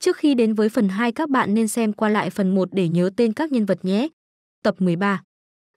Trước khi đến với phần 2 các bạn nên xem qua lại phần 1 để nhớ tên các nhân vật nhé. Tập 13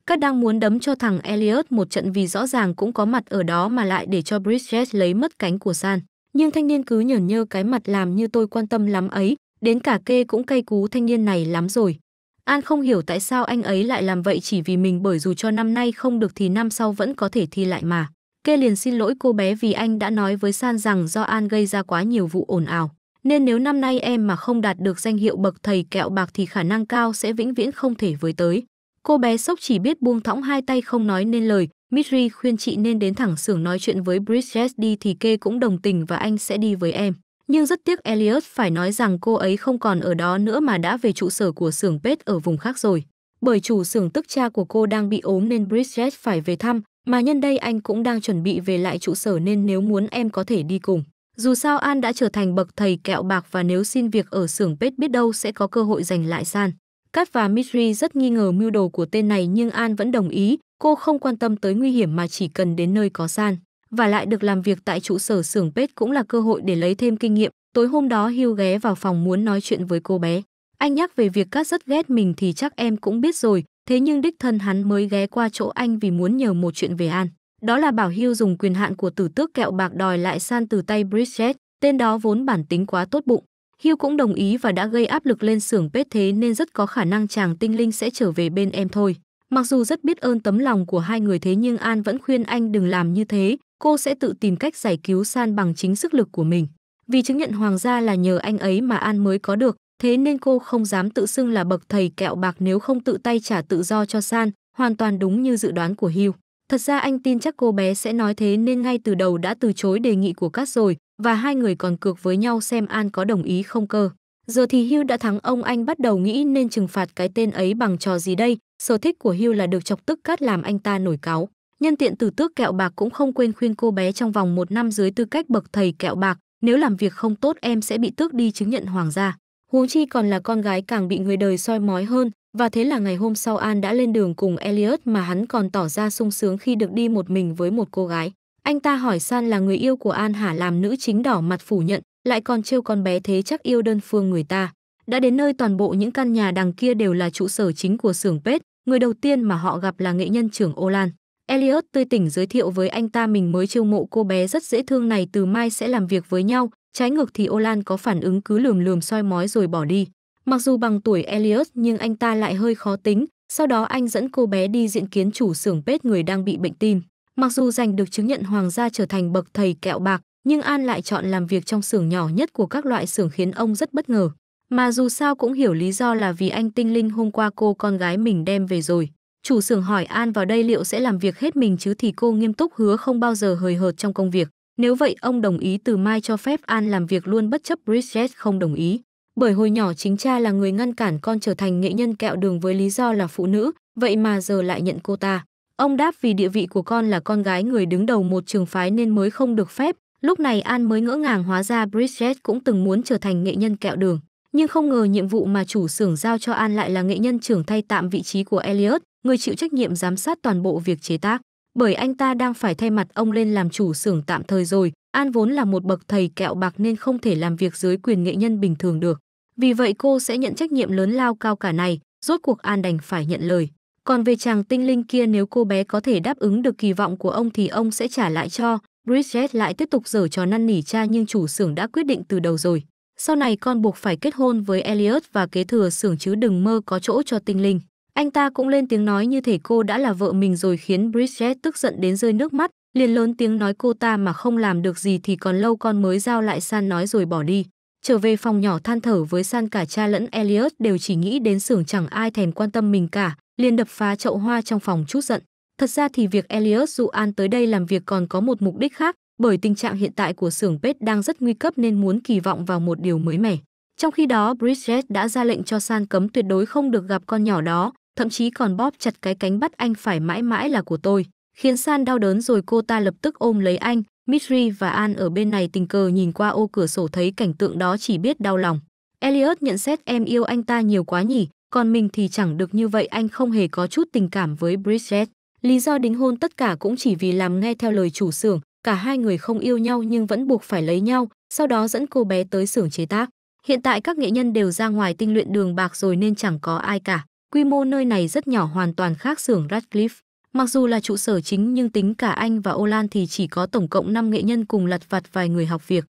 Các đang muốn đấm cho thằng Elliot một trận vì rõ ràng cũng có mặt ở đó mà lại để cho Bridget lấy mất cánh của San. Nhưng thanh niên cứ nhởn nhơ cái mặt làm như tôi quan tâm lắm ấy, đến cả kê cũng cay cú thanh niên này lắm rồi. An không hiểu tại sao anh ấy lại làm vậy chỉ vì mình bởi dù cho năm nay không được thì năm sau vẫn có thể thi lại mà. Kê liền xin lỗi cô bé vì anh đã nói với San rằng do An gây ra quá nhiều vụ ồn ào. Nên nếu năm nay em mà không đạt được danh hiệu bậc thầy kẹo bạc thì khả năng cao sẽ vĩnh viễn không thể với tới. Cô bé sốc chỉ biết buông thõng hai tay không nói nên lời. Mitri khuyên chị nên đến thẳng xưởng nói chuyện với Bridget đi thì Kê cũng đồng tình và anh sẽ đi với em. Nhưng rất tiếc Elliot phải nói rằng cô ấy không còn ở đó nữa mà đã về trụ sở của xưởng Pet ở vùng khác rồi. Bởi chủ xưởng tức cha của cô đang bị ốm nên Bridget phải về thăm, mà nhân đây anh cũng đang chuẩn bị về lại trụ sở nên nếu muốn em có thể đi cùng. Dù sao An đã trở thành bậc thầy kẹo bạc và nếu xin việc ở xưởng pet biết đâu sẽ có cơ hội giành lại San. Cát và Mitri rất nghi ngờ mưu đồ của tên này nhưng An vẫn đồng ý, cô không quan tâm tới nguy hiểm mà chỉ cần đến nơi có San. Và lại được làm việc tại trụ sở xưởng pet cũng là cơ hội để lấy thêm kinh nghiệm. Tối hôm đó Hiu ghé vào phòng muốn nói chuyện với cô bé. Anh nhắc về việc Cát rất ghét mình thì chắc em cũng biết rồi, Thế nhưng đích thân hắn mới ghé qua chỗ anh vì muốn nhờ một chuyện về An. Đó là Bảo Hưu dùng quyền hạn của tử tước kẹo bạc đòi lại San từ tay Bridget, tên đó vốn bản tính quá tốt bụng. Hưu cũng đồng ý và đã gây áp lực lên xưởng pết thế nên rất có khả năng chàng tinh linh sẽ trở về bên em thôi. Mặc dù rất biết ơn tấm lòng của hai người thế nhưng An vẫn khuyên anh đừng làm như thế, cô sẽ tự tìm cách giải cứu San bằng chính sức lực của mình. Vì chứng nhận hoàng gia là nhờ anh ấy mà An mới có được, thế nên cô không dám tự xưng là bậc thầy kẹo bạc nếu không tự tay trả tự do cho San, hoàn toàn đúng như dự đoán của Hugh. Thật ra anh tin chắc cô bé sẽ nói thế nên ngay từ đầu đã từ chối đề nghị của Cát rồi và hai người còn cược với nhau xem An có đồng ý không cơ. Giờ thì Hugh đã thắng ông anh bắt đầu nghĩ nên trừng phạt cái tên ấy bằng trò gì đây, sở thích của Hugh là được chọc tức Cát làm anh ta nổi cáo. Nhân tiện từ tước kẹo bạc cũng không quên khuyên cô bé trong vòng một năm dưới tư cách bậc thầy kẹo bạc, nếu làm việc không tốt em sẽ bị tước đi chứng nhận hoàng gia huống chi còn là con gái càng bị người đời soi mói hơn, và thế là ngày hôm sau An đã lên đường cùng Elliot mà hắn còn tỏ ra sung sướng khi được đi một mình với một cô gái. Anh ta hỏi San là người yêu của An hả làm nữ chính đỏ mặt phủ nhận, lại còn trêu con bé thế chắc yêu đơn phương người ta. Đã đến nơi toàn bộ những căn nhà đằng kia đều là trụ sở chính của xưởng Pết, người đầu tiên mà họ gặp là nghệ nhân trưởng Olan. Elliot tươi tỉnh giới thiệu với anh ta mình mới chiêu mộ cô bé rất dễ thương này từ mai sẽ làm việc với nhau, Trái ngược thì Olan có phản ứng cứ lườm lườm soi mói rồi bỏ đi. Mặc dù bằng tuổi Elliot nhưng anh ta lại hơi khó tính, sau đó anh dẫn cô bé đi diện kiến chủ xưởng pết người đang bị bệnh tim. Mặc dù giành được chứng nhận hoàng gia trở thành bậc thầy kẹo bạc, nhưng An lại chọn làm việc trong xưởng nhỏ nhất của các loại xưởng khiến ông rất bất ngờ. Mà dù sao cũng hiểu lý do là vì anh tinh linh hôm qua cô con gái mình đem về rồi. Chủ xưởng hỏi An vào đây liệu sẽ làm việc hết mình chứ thì cô nghiêm túc hứa không bao giờ hời hợt trong công việc. Nếu vậy ông đồng ý từ mai cho phép An làm việc luôn bất chấp Bridget không đồng ý. Bởi hồi nhỏ chính cha là người ngăn cản con trở thành nghệ nhân kẹo đường với lý do là phụ nữ, vậy mà giờ lại nhận cô ta. Ông đáp vì địa vị của con là con gái người đứng đầu một trường phái nên mới không được phép. Lúc này An mới ngỡ ngàng hóa ra Bridget cũng từng muốn trở thành nghệ nhân kẹo đường. Nhưng không ngờ nhiệm vụ mà chủ xưởng giao cho An lại là nghệ nhân trưởng thay tạm vị trí của Elliot, người chịu trách nhiệm giám sát toàn bộ việc chế tác bởi anh ta đang phải thay mặt ông lên làm chủ xưởng tạm thời rồi. An vốn là một bậc thầy kẹo bạc nên không thể làm việc dưới quyền nghệ nhân bình thường được. Vì vậy cô sẽ nhận trách nhiệm lớn lao cao cả này, rốt cuộc An đành phải nhận lời. Còn về chàng tinh linh kia nếu cô bé có thể đáp ứng được kỳ vọng của ông thì ông sẽ trả lại cho. Bridget lại tiếp tục giở trò năn nỉ cha nhưng chủ xưởng đã quyết định từ đầu rồi. Sau này con buộc phải kết hôn với Elliot và kế thừa xưởng chứ đừng mơ có chỗ cho tinh linh. Anh ta cũng lên tiếng nói như thể cô đã là vợ mình rồi khiến Bridget tức giận đến rơi nước mắt, liền lớn tiếng nói cô ta mà không làm được gì thì còn lâu con mới giao lại San nói rồi bỏ đi. Trở về phòng nhỏ than thở với San cả cha lẫn Elliot đều chỉ nghĩ đến xưởng chẳng ai thèm quan tâm mình cả, liền đập phá chậu hoa trong phòng chút giận. Thật ra thì việc Elliot dụ An tới đây làm việc còn có một mục đích khác, bởi tình trạng hiện tại của xưởng Pet đang rất nguy cấp nên muốn kỳ vọng vào một điều mới mẻ. Trong khi đó, Bridget đã ra lệnh cho San cấm tuyệt đối không được gặp con nhỏ đó, thậm chí còn bóp chặt cái cánh bắt anh phải mãi mãi là của tôi, khiến San đau đớn rồi cô ta lập tức ôm lấy anh, Mitri và An ở bên này tình cờ nhìn qua ô cửa sổ thấy cảnh tượng đó chỉ biết đau lòng. Elliot nhận xét em yêu anh ta nhiều quá nhỉ, còn mình thì chẳng được như vậy anh không hề có chút tình cảm với Bridget. Lý do đính hôn tất cả cũng chỉ vì làm nghe theo lời chủ xưởng, cả hai người không yêu nhau nhưng vẫn buộc phải lấy nhau, sau đó dẫn cô bé tới xưởng chế tác. Hiện tại các nghệ nhân đều ra ngoài tinh luyện đường bạc rồi nên chẳng có ai cả. Quy mô nơi này rất nhỏ hoàn toàn khác xưởng Radcliffe. Mặc dù là trụ sở chính nhưng tính cả anh và Olan thì chỉ có tổng cộng 5 nghệ nhân cùng lặt vặt vài người học việc.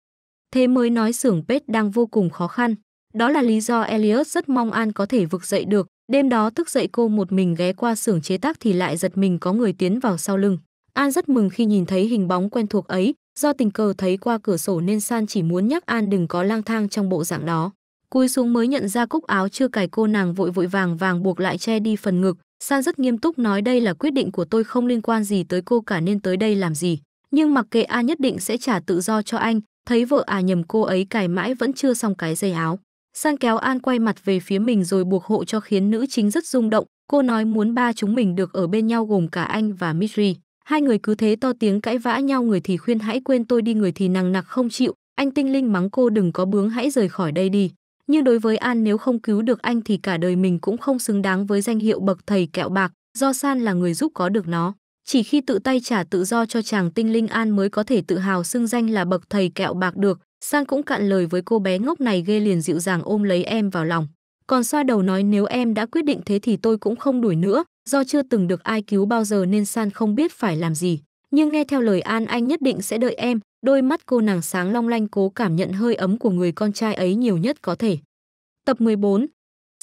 Thế mới nói xưởng Pet đang vô cùng khó khăn. Đó là lý do Elliot rất mong An có thể vực dậy được. Đêm đó thức dậy cô một mình ghé qua xưởng chế tác thì lại giật mình có người tiến vào sau lưng. An rất mừng khi nhìn thấy hình bóng quen thuộc ấy, do tình cờ thấy qua cửa sổ nên San chỉ muốn nhắc An đừng có lang thang trong bộ dạng đó cúi xuống mới nhận ra cúc áo chưa cài cô nàng vội vội vàng vàng buộc lại che đi phần ngực san rất nghiêm túc nói đây là quyết định của tôi không liên quan gì tới cô cả nên tới đây làm gì nhưng mặc kệ a nhất định sẽ trả tự do cho anh thấy vợ à nhầm cô ấy cài mãi vẫn chưa xong cái dây áo san kéo an quay mặt về phía mình rồi buộc hộ cho khiến nữ chính rất rung động cô nói muốn ba chúng mình được ở bên nhau gồm cả anh và mitri hai người cứ thế to tiếng cãi vã nhau người thì khuyên hãy quên tôi đi người thì nằng nặc không chịu anh tinh linh mắng cô đừng có bướng hãy rời khỏi đây đi nhưng đối với An nếu không cứu được anh thì cả đời mình cũng không xứng đáng với danh hiệu bậc thầy kẹo bạc, do San là người giúp có được nó. Chỉ khi tự tay trả tự do cho chàng tinh linh An mới có thể tự hào xưng danh là bậc thầy kẹo bạc được. San cũng cạn lời với cô bé ngốc này ghê liền dịu dàng ôm lấy em vào lòng. Còn xoa đầu nói nếu em đã quyết định thế thì tôi cũng không đuổi nữa, do chưa từng được ai cứu bao giờ nên San không biết phải làm gì nhưng nghe theo lời An Anh nhất định sẽ đợi em, đôi mắt cô nàng sáng long lanh cố cảm nhận hơi ấm của người con trai ấy nhiều nhất có thể. Tập 14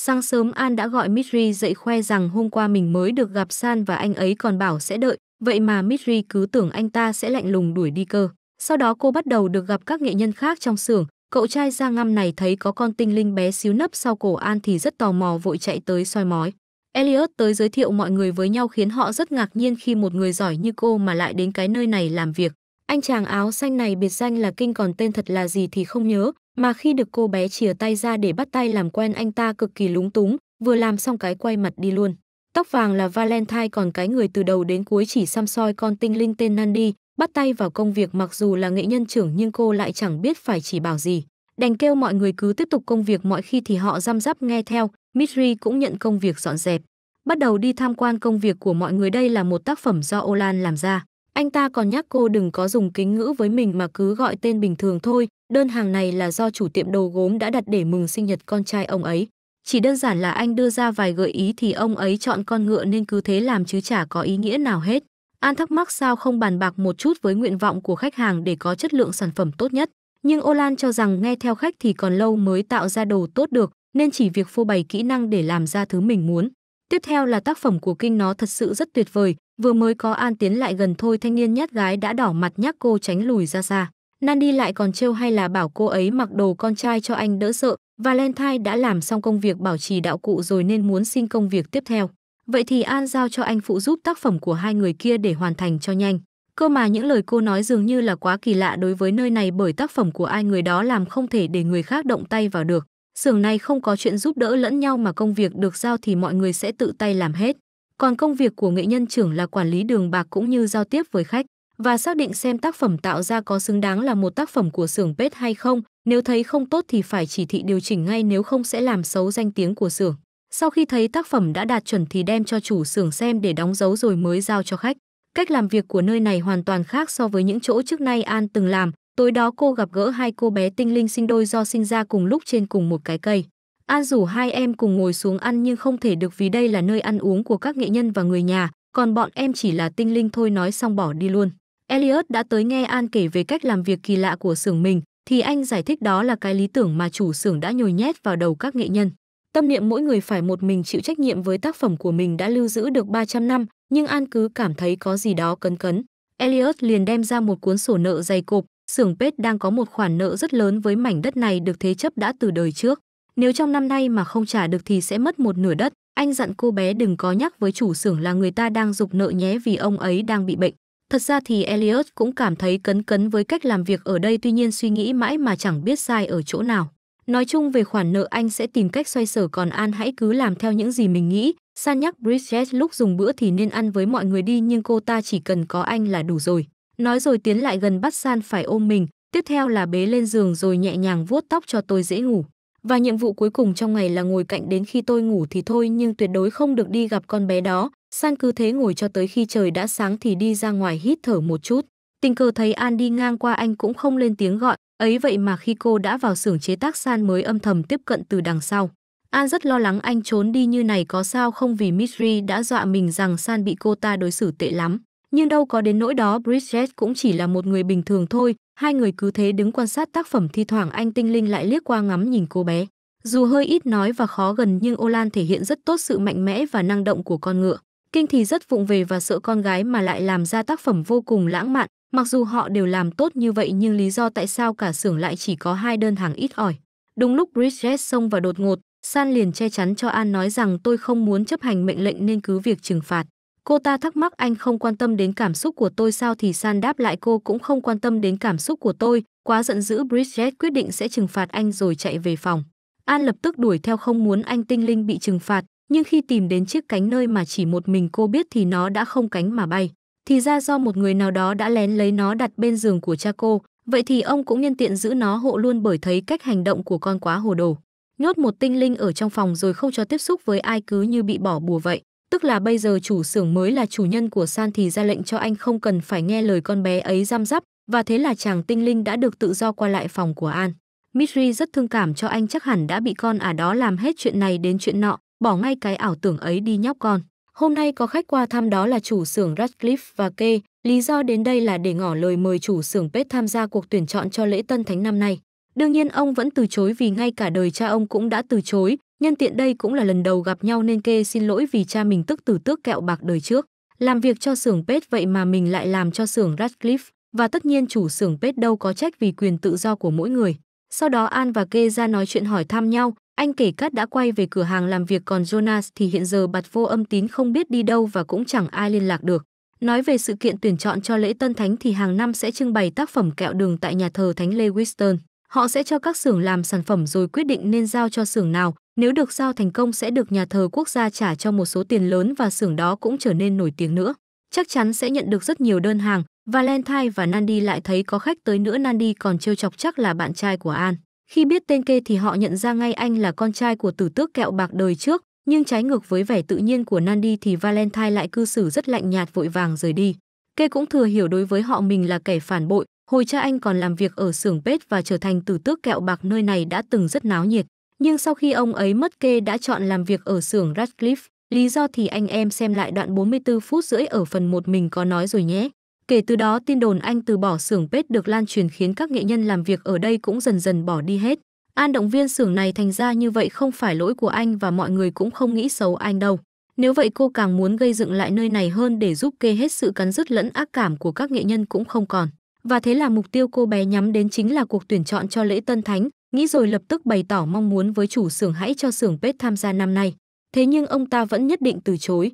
Sáng sớm An đã gọi Mitri dậy khoe rằng hôm qua mình mới được gặp San và anh ấy còn bảo sẽ đợi, vậy mà Mitri cứ tưởng anh ta sẽ lạnh lùng đuổi đi cơ. Sau đó cô bắt đầu được gặp các nghệ nhân khác trong xưởng, cậu trai da ngăm này thấy có con tinh linh bé xíu nấp sau cổ An thì rất tò mò vội chạy tới soi mói. Elliot tới giới thiệu mọi người với nhau khiến họ rất ngạc nhiên khi một người giỏi như cô mà lại đến cái nơi này làm việc. Anh chàng áo xanh này biệt danh là Kinh còn tên thật là gì thì không nhớ, mà khi được cô bé chìa tay ra để bắt tay làm quen anh ta cực kỳ lúng túng, vừa làm xong cái quay mặt đi luôn. Tóc vàng là Valentine còn cái người từ đầu đến cuối chỉ xăm soi con tinh linh tên Nandi, bắt tay vào công việc mặc dù là nghệ nhân trưởng nhưng cô lại chẳng biết phải chỉ bảo gì. Đành kêu mọi người cứ tiếp tục công việc mọi khi thì họ răm rắp nghe theo, Mitri cũng nhận công việc dọn dẹp, bắt đầu đi tham quan công việc của mọi người đây là một tác phẩm do Olan làm ra. Anh ta còn nhắc cô đừng có dùng kính ngữ với mình mà cứ gọi tên bình thường thôi, đơn hàng này là do chủ tiệm đồ gốm đã đặt để mừng sinh nhật con trai ông ấy. Chỉ đơn giản là anh đưa ra vài gợi ý thì ông ấy chọn con ngựa nên cứ thế làm chứ chả có ý nghĩa nào hết. An thắc mắc sao không bàn bạc một chút với nguyện vọng của khách hàng để có chất lượng sản phẩm tốt nhất. Nhưng Olan cho rằng nghe theo khách thì còn lâu mới tạo ra đồ tốt được, nên chỉ việc phô bày kỹ năng để làm ra thứ mình muốn. Tiếp theo là tác phẩm của Kinh nó thật sự rất tuyệt vời, vừa mới có An tiến lại gần thôi thanh niên nhát gái đã đỏ mặt nhắc cô tránh lùi ra xa. Nandi lại còn trêu hay là bảo cô ấy mặc đồ con trai cho anh đỡ sợ, Valentine đã làm xong công việc bảo trì đạo cụ rồi nên muốn xin công việc tiếp theo. Vậy thì An giao cho anh phụ giúp tác phẩm của hai người kia để hoàn thành cho nhanh. Cơ mà những lời cô nói dường như là quá kỳ lạ đối với nơi này bởi tác phẩm của ai người đó làm không thể để người khác động tay vào được. Xưởng này không có chuyện giúp đỡ lẫn nhau mà công việc được giao thì mọi người sẽ tự tay làm hết. Còn công việc của nghệ nhân trưởng là quản lý đường bạc cũng như giao tiếp với khách và xác định xem tác phẩm tạo ra có xứng đáng là một tác phẩm của xưởng bếp hay không. Nếu thấy không tốt thì phải chỉ thị điều chỉnh ngay nếu không sẽ làm xấu danh tiếng của xưởng. Sau khi thấy tác phẩm đã đạt chuẩn thì đem cho chủ xưởng xem để đóng dấu rồi mới giao cho khách. Cách làm việc của nơi này hoàn toàn khác so với những chỗ trước nay An từng làm, Tối đó cô gặp gỡ hai cô bé tinh linh sinh đôi do sinh ra cùng lúc trên cùng một cái cây. An rủ hai em cùng ngồi xuống ăn nhưng không thể được vì đây là nơi ăn uống của các nghệ nhân và người nhà, còn bọn em chỉ là tinh linh thôi nói xong bỏ đi luôn. Elliot đã tới nghe An kể về cách làm việc kỳ lạ của xưởng mình, thì anh giải thích đó là cái lý tưởng mà chủ xưởng đã nhồi nhét vào đầu các nghệ nhân. Tâm niệm mỗi người phải một mình chịu trách nhiệm với tác phẩm của mình đã lưu giữ được 300 năm, nhưng An cứ cảm thấy có gì đó cấn cấn. Elliot liền đem ra một cuốn sổ nợ dày cộp, xưởng Pết đang có một khoản nợ rất lớn với mảnh đất này được thế chấp đã từ đời trước. Nếu trong năm nay mà không trả được thì sẽ mất một nửa đất. Anh dặn cô bé đừng có nhắc với chủ xưởng là người ta đang dục nợ nhé vì ông ấy đang bị bệnh. Thật ra thì Elliot cũng cảm thấy cấn cấn với cách làm việc ở đây tuy nhiên suy nghĩ mãi mà chẳng biết sai ở chỗ nào. Nói chung về khoản nợ anh sẽ tìm cách xoay sở còn An hãy cứ làm theo những gì mình nghĩ. San nhắc Bridget lúc dùng bữa thì nên ăn với mọi người đi nhưng cô ta chỉ cần có anh là đủ rồi. Nói rồi tiến lại gần bắt San phải ôm mình, tiếp theo là bế lên giường rồi nhẹ nhàng vuốt tóc cho tôi dễ ngủ. Và nhiệm vụ cuối cùng trong ngày là ngồi cạnh đến khi tôi ngủ thì thôi nhưng tuyệt đối không được đi gặp con bé đó. San cứ thế ngồi cho tới khi trời đã sáng thì đi ra ngoài hít thở một chút. Tình cờ thấy An đi ngang qua anh cũng không lên tiếng gọi, ấy vậy mà khi cô đã vào xưởng chế tác San mới âm thầm tiếp cận từ đằng sau. An rất lo lắng anh trốn đi như này có sao không vì Mitri đã dọa mình rằng San bị cô ta đối xử tệ lắm nhưng đâu có đến nỗi đó Bridget cũng chỉ là một người bình thường thôi, hai người cứ thế đứng quan sát tác phẩm thi thoảng anh tinh linh lại liếc qua ngắm nhìn cô bé. Dù hơi ít nói và khó gần nhưng Olan thể hiện rất tốt sự mạnh mẽ và năng động của con ngựa. Kinh thì rất vụng về và sợ con gái mà lại làm ra tác phẩm vô cùng lãng mạn, mặc dù họ đều làm tốt như vậy nhưng lý do tại sao cả xưởng lại chỉ có hai đơn hàng ít ỏi. Đúng lúc Bridget xông vào đột ngột, San liền che chắn cho An nói rằng tôi không muốn chấp hành mệnh lệnh nên cứ việc trừng phạt. Cô ta thắc mắc anh không quan tâm đến cảm xúc của tôi sao thì San đáp lại cô cũng không quan tâm đến cảm xúc của tôi. Quá giận dữ Bridget quyết định sẽ trừng phạt anh rồi chạy về phòng. An lập tức đuổi theo không muốn anh tinh linh bị trừng phạt, nhưng khi tìm đến chiếc cánh nơi mà chỉ một mình cô biết thì nó đã không cánh mà bay. Thì ra do một người nào đó đã lén lấy nó đặt bên giường của cha cô, vậy thì ông cũng nhân tiện giữ nó hộ luôn bởi thấy cách hành động của con quá hồ đồ. Nhốt một tinh linh ở trong phòng rồi không cho tiếp xúc với ai cứ như bị bỏ bùa vậy tức là bây giờ chủ xưởng mới là chủ nhân của San thì ra lệnh cho anh không cần phải nghe lời con bé ấy răm rắp, và thế là chàng tinh linh đã được tự do qua lại phòng của An. Mitri rất thương cảm cho anh chắc hẳn đã bị con à đó làm hết chuyện này đến chuyện nọ, bỏ ngay cái ảo tưởng ấy đi nhóc con. Hôm nay có khách qua thăm đó là chủ xưởng Radcliffe và Kê, lý do đến đây là để ngỏ lời mời chủ xưởng Pet tham gia cuộc tuyển chọn cho lễ tân thánh năm nay. Đương nhiên ông vẫn từ chối vì ngay cả đời cha ông cũng đã từ chối, Nhân tiện đây cũng là lần đầu gặp nhau nên Kê xin lỗi vì cha mình tức từ tước kẹo bạc đời trước. Làm việc cho xưởng Pết vậy mà mình lại làm cho xưởng Radcliffe. Và tất nhiên chủ xưởng Pết đâu có trách vì quyền tự do của mỗi người. Sau đó An và Kê ra nói chuyện hỏi thăm nhau. Anh kể cát đã quay về cửa hàng làm việc còn Jonas thì hiện giờ bạt vô âm tín không biết đi đâu và cũng chẳng ai liên lạc được. Nói về sự kiện tuyển chọn cho lễ Tân Thánh thì hàng năm sẽ trưng bày tác phẩm kẹo đường tại nhà thờ Thánh Lewiston. Họ sẽ cho các xưởng làm sản phẩm rồi quyết định nên giao cho xưởng nào, nếu được giao thành công sẽ được nhà thờ quốc gia trả cho một số tiền lớn và xưởng đó cũng trở nên nổi tiếng nữa. Chắc chắn sẽ nhận được rất nhiều đơn hàng. Valentine và Nandi lại thấy có khách tới nữa Nandi còn trêu chọc chắc là bạn trai của An. Khi biết tên kê thì họ nhận ra ngay anh là con trai của tử tước kẹo bạc đời trước, nhưng trái ngược với vẻ tự nhiên của Nandi thì Valentine lại cư xử rất lạnh nhạt vội vàng rời đi. Kê cũng thừa hiểu đối với họ mình là kẻ phản bội, hồi cha anh còn làm việc ở xưởng pết và trở thành tử tước kẹo bạc nơi này đã từng rất náo nhiệt. Nhưng sau khi ông ấy mất kê đã chọn làm việc ở xưởng Radcliffe, lý do thì anh em xem lại đoạn 44 phút rưỡi ở phần một mình có nói rồi nhé. Kể từ đó tin đồn anh từ bỏ xưởng Pết được lan truyền khiến các nghệ nhân làm việc ở đây cũng dần dần bỏ đi hết. An động viên xưởng này thành ra như vậy không phải lỗi của anh và mọi người cũng không nghĩ xấu anh đâu. Nếu vậy cô càng muốn gây dựng lại nơi này hơn để giúp kê hết sự cắn rứt lẫn ác cảm của các nghệ nhân cũng không còn. Và thế là mục tiêu cô bé nhắm đến chính là cuộc tuyển chọn cho lễ Tân Thánh, nghĩ rồi lập tức bày tỏ mong muốn với chủ xưởng hãy cho xưởng Pet tham gia năm nay. Thế nhưng ông ta vẫn nhất định từ chối.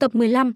Tập 15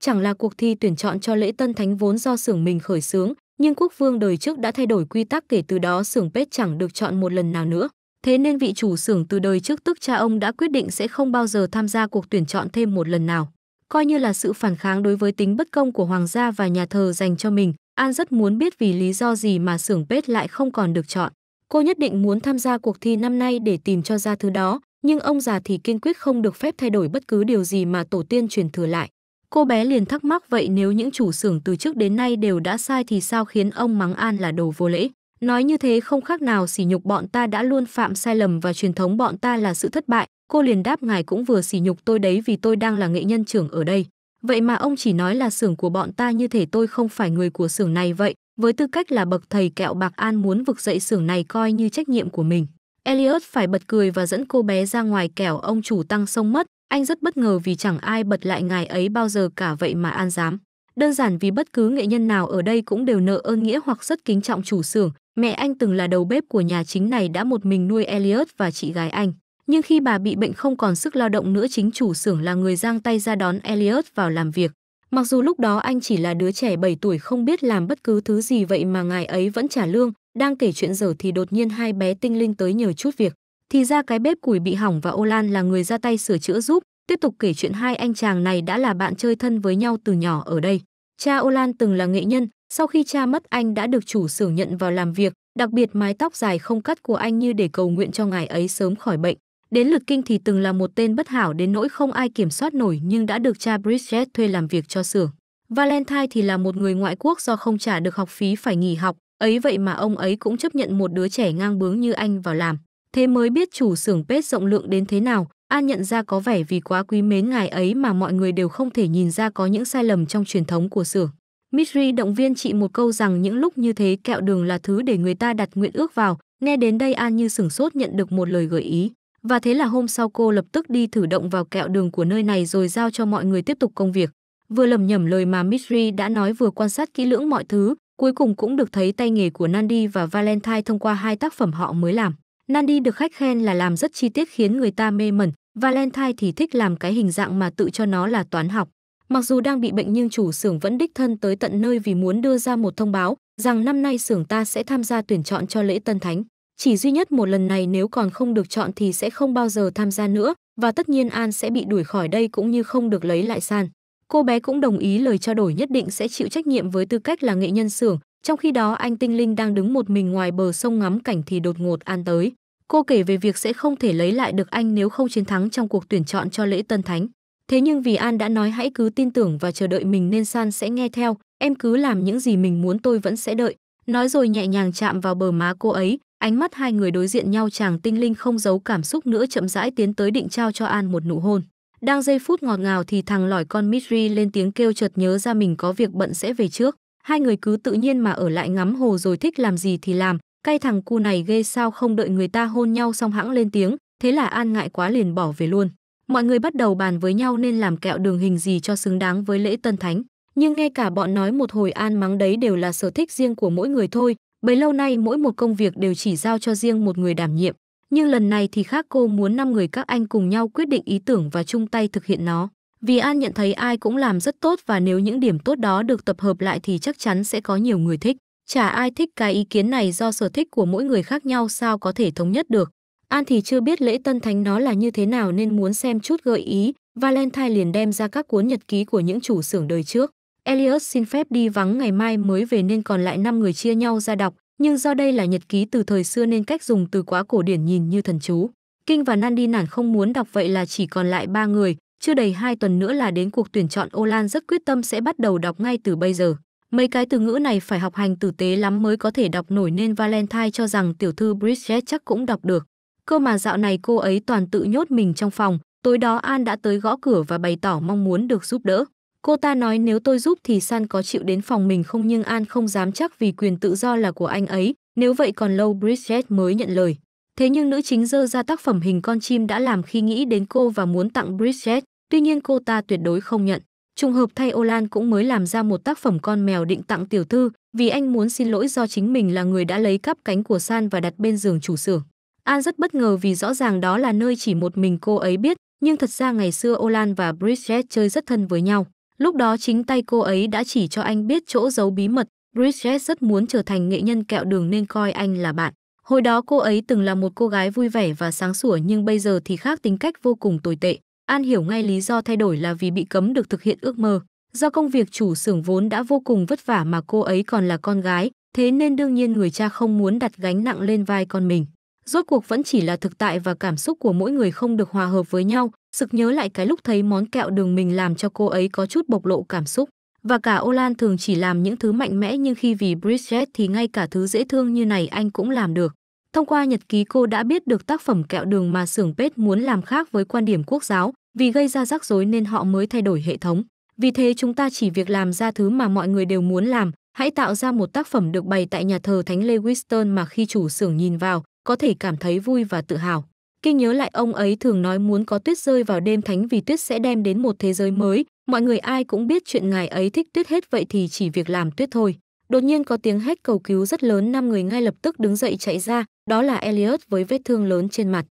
Chẳng là cuộc thi tuyển chọn cho lễ tân thánh vốn do xưởng mình khởi xướng, nhưng quốc vương đời trước đã thay đổi quy tắc kể từ đó xưởng Pet chẳng được chọn một lần nào nữa. Thế nên vị chủ xưởng từ đời trước tức cha ông đã quyết định sẽ không bao giờ tham gia cuộc tuyển chọn thêm một lần nào. Coi như là sự phản kháng đối với tính bất công của hoàng gia và nhà thờ dành cho mình, An rất muốn biết vì lý do gì mà xưởng Pet lại không còn được chọn. Cô nhất định muốn tham gia cuộc thi năm nay để tìm cho ra thứ đó, nhưng ông già thì kiên quyết không được phép thay đổi bất cứ điều gì mà tổ tiên truyền thừa lại. Cô bé liền thắc mắc vậy nếu những chủ xưởng từ trước đến nay đều đã sai thì sao khiến ông mắng An là đồ vô lễ? Nói như thế không khác nào sỉ nhục bọn ta đã luôn phạm sai lầm và truyền thống bọn ta là sự thất bại. Cô liền đáp ngài cũng vừa sỉ nhục tôi đấy vì tôi đang là nghệ nhân trưởng ở đây. Vậy mà ông chỉ nói là xưởng của bọn ta như thể tôi không phải người của xưởng này vậy, với tư cách là bậc thầy kẹo Bạc An muốn vực dậy xưởng này coi như trách nhiệm của mình. Elliot phải bật cười và dẫn cô bé ra ngoài kẻo ông chủ tăng sông mất. Anh rất bất ngờ vì chẳng ai bật lại ngài ấy bao giờ cả vậy mà An dám. Đơn giản vì bất cứ nghệ nhân nào ở đây cũng đều nợ ơn nghĩa hoặc rất kính trọng chủ xưởng. Mẹ anh từng là đầu bếp của nhà chính này đã một mình nuôi Elliot và chị gái anh. Nhưng khi bà bị bệnh không còn sức lao động nữa chính chủ xưởng là người giang tay ra đón Elliot vào làm việc. Mặc dù lúc đó anh chỉ là đứa trẻ 7 tuổi không biết làm bất cứ thứ gì vậy mà ngài ấy vẫn trả lương, đang kể chuyện dở thì đột nhiên hai bé tinh linh tới nhờ chút việc. Thì ra cái bếp củi bị hỏng và Olan là người ra tay sửa chữa giúp, tiếp tục kể chuyện hai anh chàng này đã là bạn chơi thân với nhau từ nhỏ ở đây. Cha Olan từng là nghệ nhân, sau khi cha mất anh đã được chủ xưởng nhận vào làm việc, đặc biệt mái tóc dài không cắt của anh như để cầu nguyện cho ngài ấy sớm khỏi bệnh. Đến Lực Kinh thì từng là một tên bất hảo đến nỗi không ai kiểm soát nổi nhưng đã được cha Bridget thuê làm việc cho xưởng. Valentine thì là một người ngoại quốc do không trả được học phí phải nghỉ học, ấy vậy mà ông ấy cũng chấp nhận một đứa trẻ ngang bướng như anh vào làm. Thế mới biết chủ xưởng pet rộng lượng đến thế nào, An nhận ra có vẻ vì quá quý mến ngài ấy mà mọi người đều không thể nhìn ra có những sai lầm trong truyền thống của xưởng. Mitri động viên chị một câu rằng những lúc như thế kẹo đường là thứ để người ta đặt nguyện ước vào, nghe đến đây An như sửng sốt nhận được một lời gợi ý. Và thế là hôm sau cô lập tức đi thử động vào kẹo đường của nơi này rồi giao cho mọi người tiếp tục công việc. Vừa lầm nhầm lời mà Mitri đã nói vừa quan sát kỹ lưỡng mọi thứ, cuối cùng cũng được thấy tay nghề của Nandi và Valentine thông qua hai tác phẩm họ mới làm. Nandi được khách khen là làm rất chi tiết khiến người ta mê mẩn, Valentine thì thích làm cái hình dạng mà tự cho nó là toán học. Mặc dù đang bị bệnh nhưng chủ xưởng vẫn đích thân tới tận nơi vì muốn đưa ra một thông báo rằng năm nay xưởng ta sẽ tham gia tuyển chọn cho lễ Tân Thánh. Chỉ duy nhất một lần này nếu còn không được chọn thì sẽ không bao giờ tham gia nữa và tất nhiên An sẽ bị đuổi khỏi đây cũng như không được lấy lại San. Cô bé cũng đồng ý lời trao đổi nhất định sẽ chịu trách nhiệm với tư cách là nghệ nhân xưởng, trong khi đó anh Tinh Linh đang đứng một mình ngoài bờ sông ngắm cảnh thì đột ngột An tới. Cô kể về việc sẽ không thể lấy lại được anh nếu không chiến thắng trong cuộc tuyển chọn cho lễ Tân Thánh. Thế nhưng vì An đã nói hãy cứ tin tưởng và chờ đợi mình nên San sẽ nghe theo, em cứ làm những gì mình muốn tôi vẫn sẽ đợi. Nói rồi nhẹ nhàng chạm vào bờ má cô ấy, Ánh mắt hai người đối diện nhau chàng tinh linh không giấu cảm xúc nữa chậm rãi tiến tới định trao cho An một nụ hôn. Đang giây phút ngọt ngào thì thằng lỏi con Mitri lên tiếng kêu chợt nhớ ra mình có việc bận sẽ về trước. Hai người cứ tự nhiên mà ở lại ngắm hồ rồi thích làm gì thì làm. Cay thằng cu này ghê sao không đợi người ta hôn nhau xong hãng lên tiếng. Thế là An ngại quá liền bỏ về luôn. Mọi người bắt đầu bàn với nhau nên làm kẹo đường hình gì cho xứng đáng với lễ tân thánh. Nhưng ngay cả bọn nói một hồi An mắng đấy đều là sở thích riêng của mỗi người thôi, Bấy lâu nay mỗi một công việc đều chỉ giao cho riêng một người đảm nhiệm, nhưng lần này thì khác cô muốn năm người các anh cùng nhau quyết định ý tưởng và chung tay thực hiện nó. Vì An nhận thấy ai cũng làm rất tốt và nếu những điểm tốt đó được tập hợp lại thì chắc chắn sẽ có nhiều người thích. Chả ai thích cái ý kiến này do sở thích của mỗi người khác nhau sao có thể thống nhất được. An thì chưa biết lễ tân thánh nó là như thế nào nên muốn xem chút gợi ý, Valentine liền đem ra các cuốn nhật ký của những chủ xưởng đời trước. Elias xin phép đi vắng ngày mai mới về nên còn lại 5 người chia nhau ra đọc, nhưng do đây là nhật ký từ thời xưa nên cách dùng từ quá cổ điển nhìn như thần chú. Kinh và Nandi nản không muốn đọc vậy là chỉ còn lại ba người, chưa đầy 2 tuần nữa là đến cuộc tuyển chọn Olan rất quyết tâm sẽ bắt đầu đọc ngay từ bây giờ. Mấy cái từ ngữ này phải học hành tử tế lắm mới có thể đọc nổi nên Valentine cho rằng tiểu thư Bridget chắc cũng đọc được. Cơ mà dạo này cô ấy toàn tự nhốt mình trong phòng, tối đó An đã tới gõ cửa và bày tỏ mong muốn được giúp đỡ. Cô ta nói nếu tôi giúp thì San có chịu đến phòng mình không nhưng An không dám chắc vì quyền tự do là của anh ấy, nếu vậy còn lâu Bridget mới nhận lời. Thế nhưng nữ chính dơ ra tác phẩm hình con chim đã làm khi nghĩ đến cô và muốn tặng Bridget, tuy nhiên cô ta tuyệt đối không nhận. Trùng hợp thay Olan cũng mới làm ra một tác phẩm con mèo định tặng tiểu thư vì anh muốn xin lỗi do chính mình là người đã lấy cắp cánh của San và đặt bên giường chủ xưởng. An rất bất ngờ vì rõ ràng đó là nơi chỉ một mình cô ấy biết, nhưng thật ra ngày xưa Olan và Bridget chơi rất thân với nhau. Lúc đó chính tay cô ấy đã chỉ cho anh biết chỗ giấu bí mật, Bridget rất muốn trở thành nghệ nhân kẹo đường nên coi anh là bạn. Hồi đó cô ấy từng là một cô gái vui vẻ và sáng sủa nhưng bây giờ thì khác tính cách vô cùng tồi tệ. An hiểu ngay lý do thay đổi là vì bị cấm được thực hiện ước mơ. Do công việc chủ xưởng vốn đã vô cùng vất vả mà cô ấy còn là con gái, thế nên đương nhiên người cha không muốn đặt gánh nặng lên vai con mình. Rốt cuộc vẫn chỉ là thực tại và cảm xúc của mỗi người không được hòa hợp với nhau, sực nhớ lại cái lúc thấy món kẹo đường mình làm cho cô ấy có chút bộc lộ cảm xúc. Và cả Olan thường chỉ làm những thứ mạnh mẽ nhưng khi vì Bridget thì ngay cả thứ dễ thương như này anh cũng làm được. Thông qua nhật ký cô đã biết được tác phẩm kẹo đường mà xưởng Pết muốn làm khác với quan điểm quốc giáo, vì gây ra rắc rối nên họ mới thay đổi hệ thống. Vì thế chúng ta chỉ việc làm ra thứ mà mọi người đều muốn làm, hãy tạo ra một tác phẩm được bày tại nhà thờ Thánh Lewiston mà khi chủ xưởng nhìn vào, có thể cảm thấy vui và tự hào. Khi nhớ lại ông ấy thường nói muốn có tuyết rơi vào đêm thánh vì tuyết sẽ đem đến một thế giới mới, mọi người ai cũng biết chuyện ngài ấy thích tuyết hết vậy thì chỉ việc làm tuyết thôi. Đột nhiên có tiếng hét cầu cứu rất lớn, năm người ngay lập tức đứng dậy chạy ra, đó là Elliot với vết thương lớn trên mặt.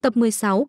Tập 16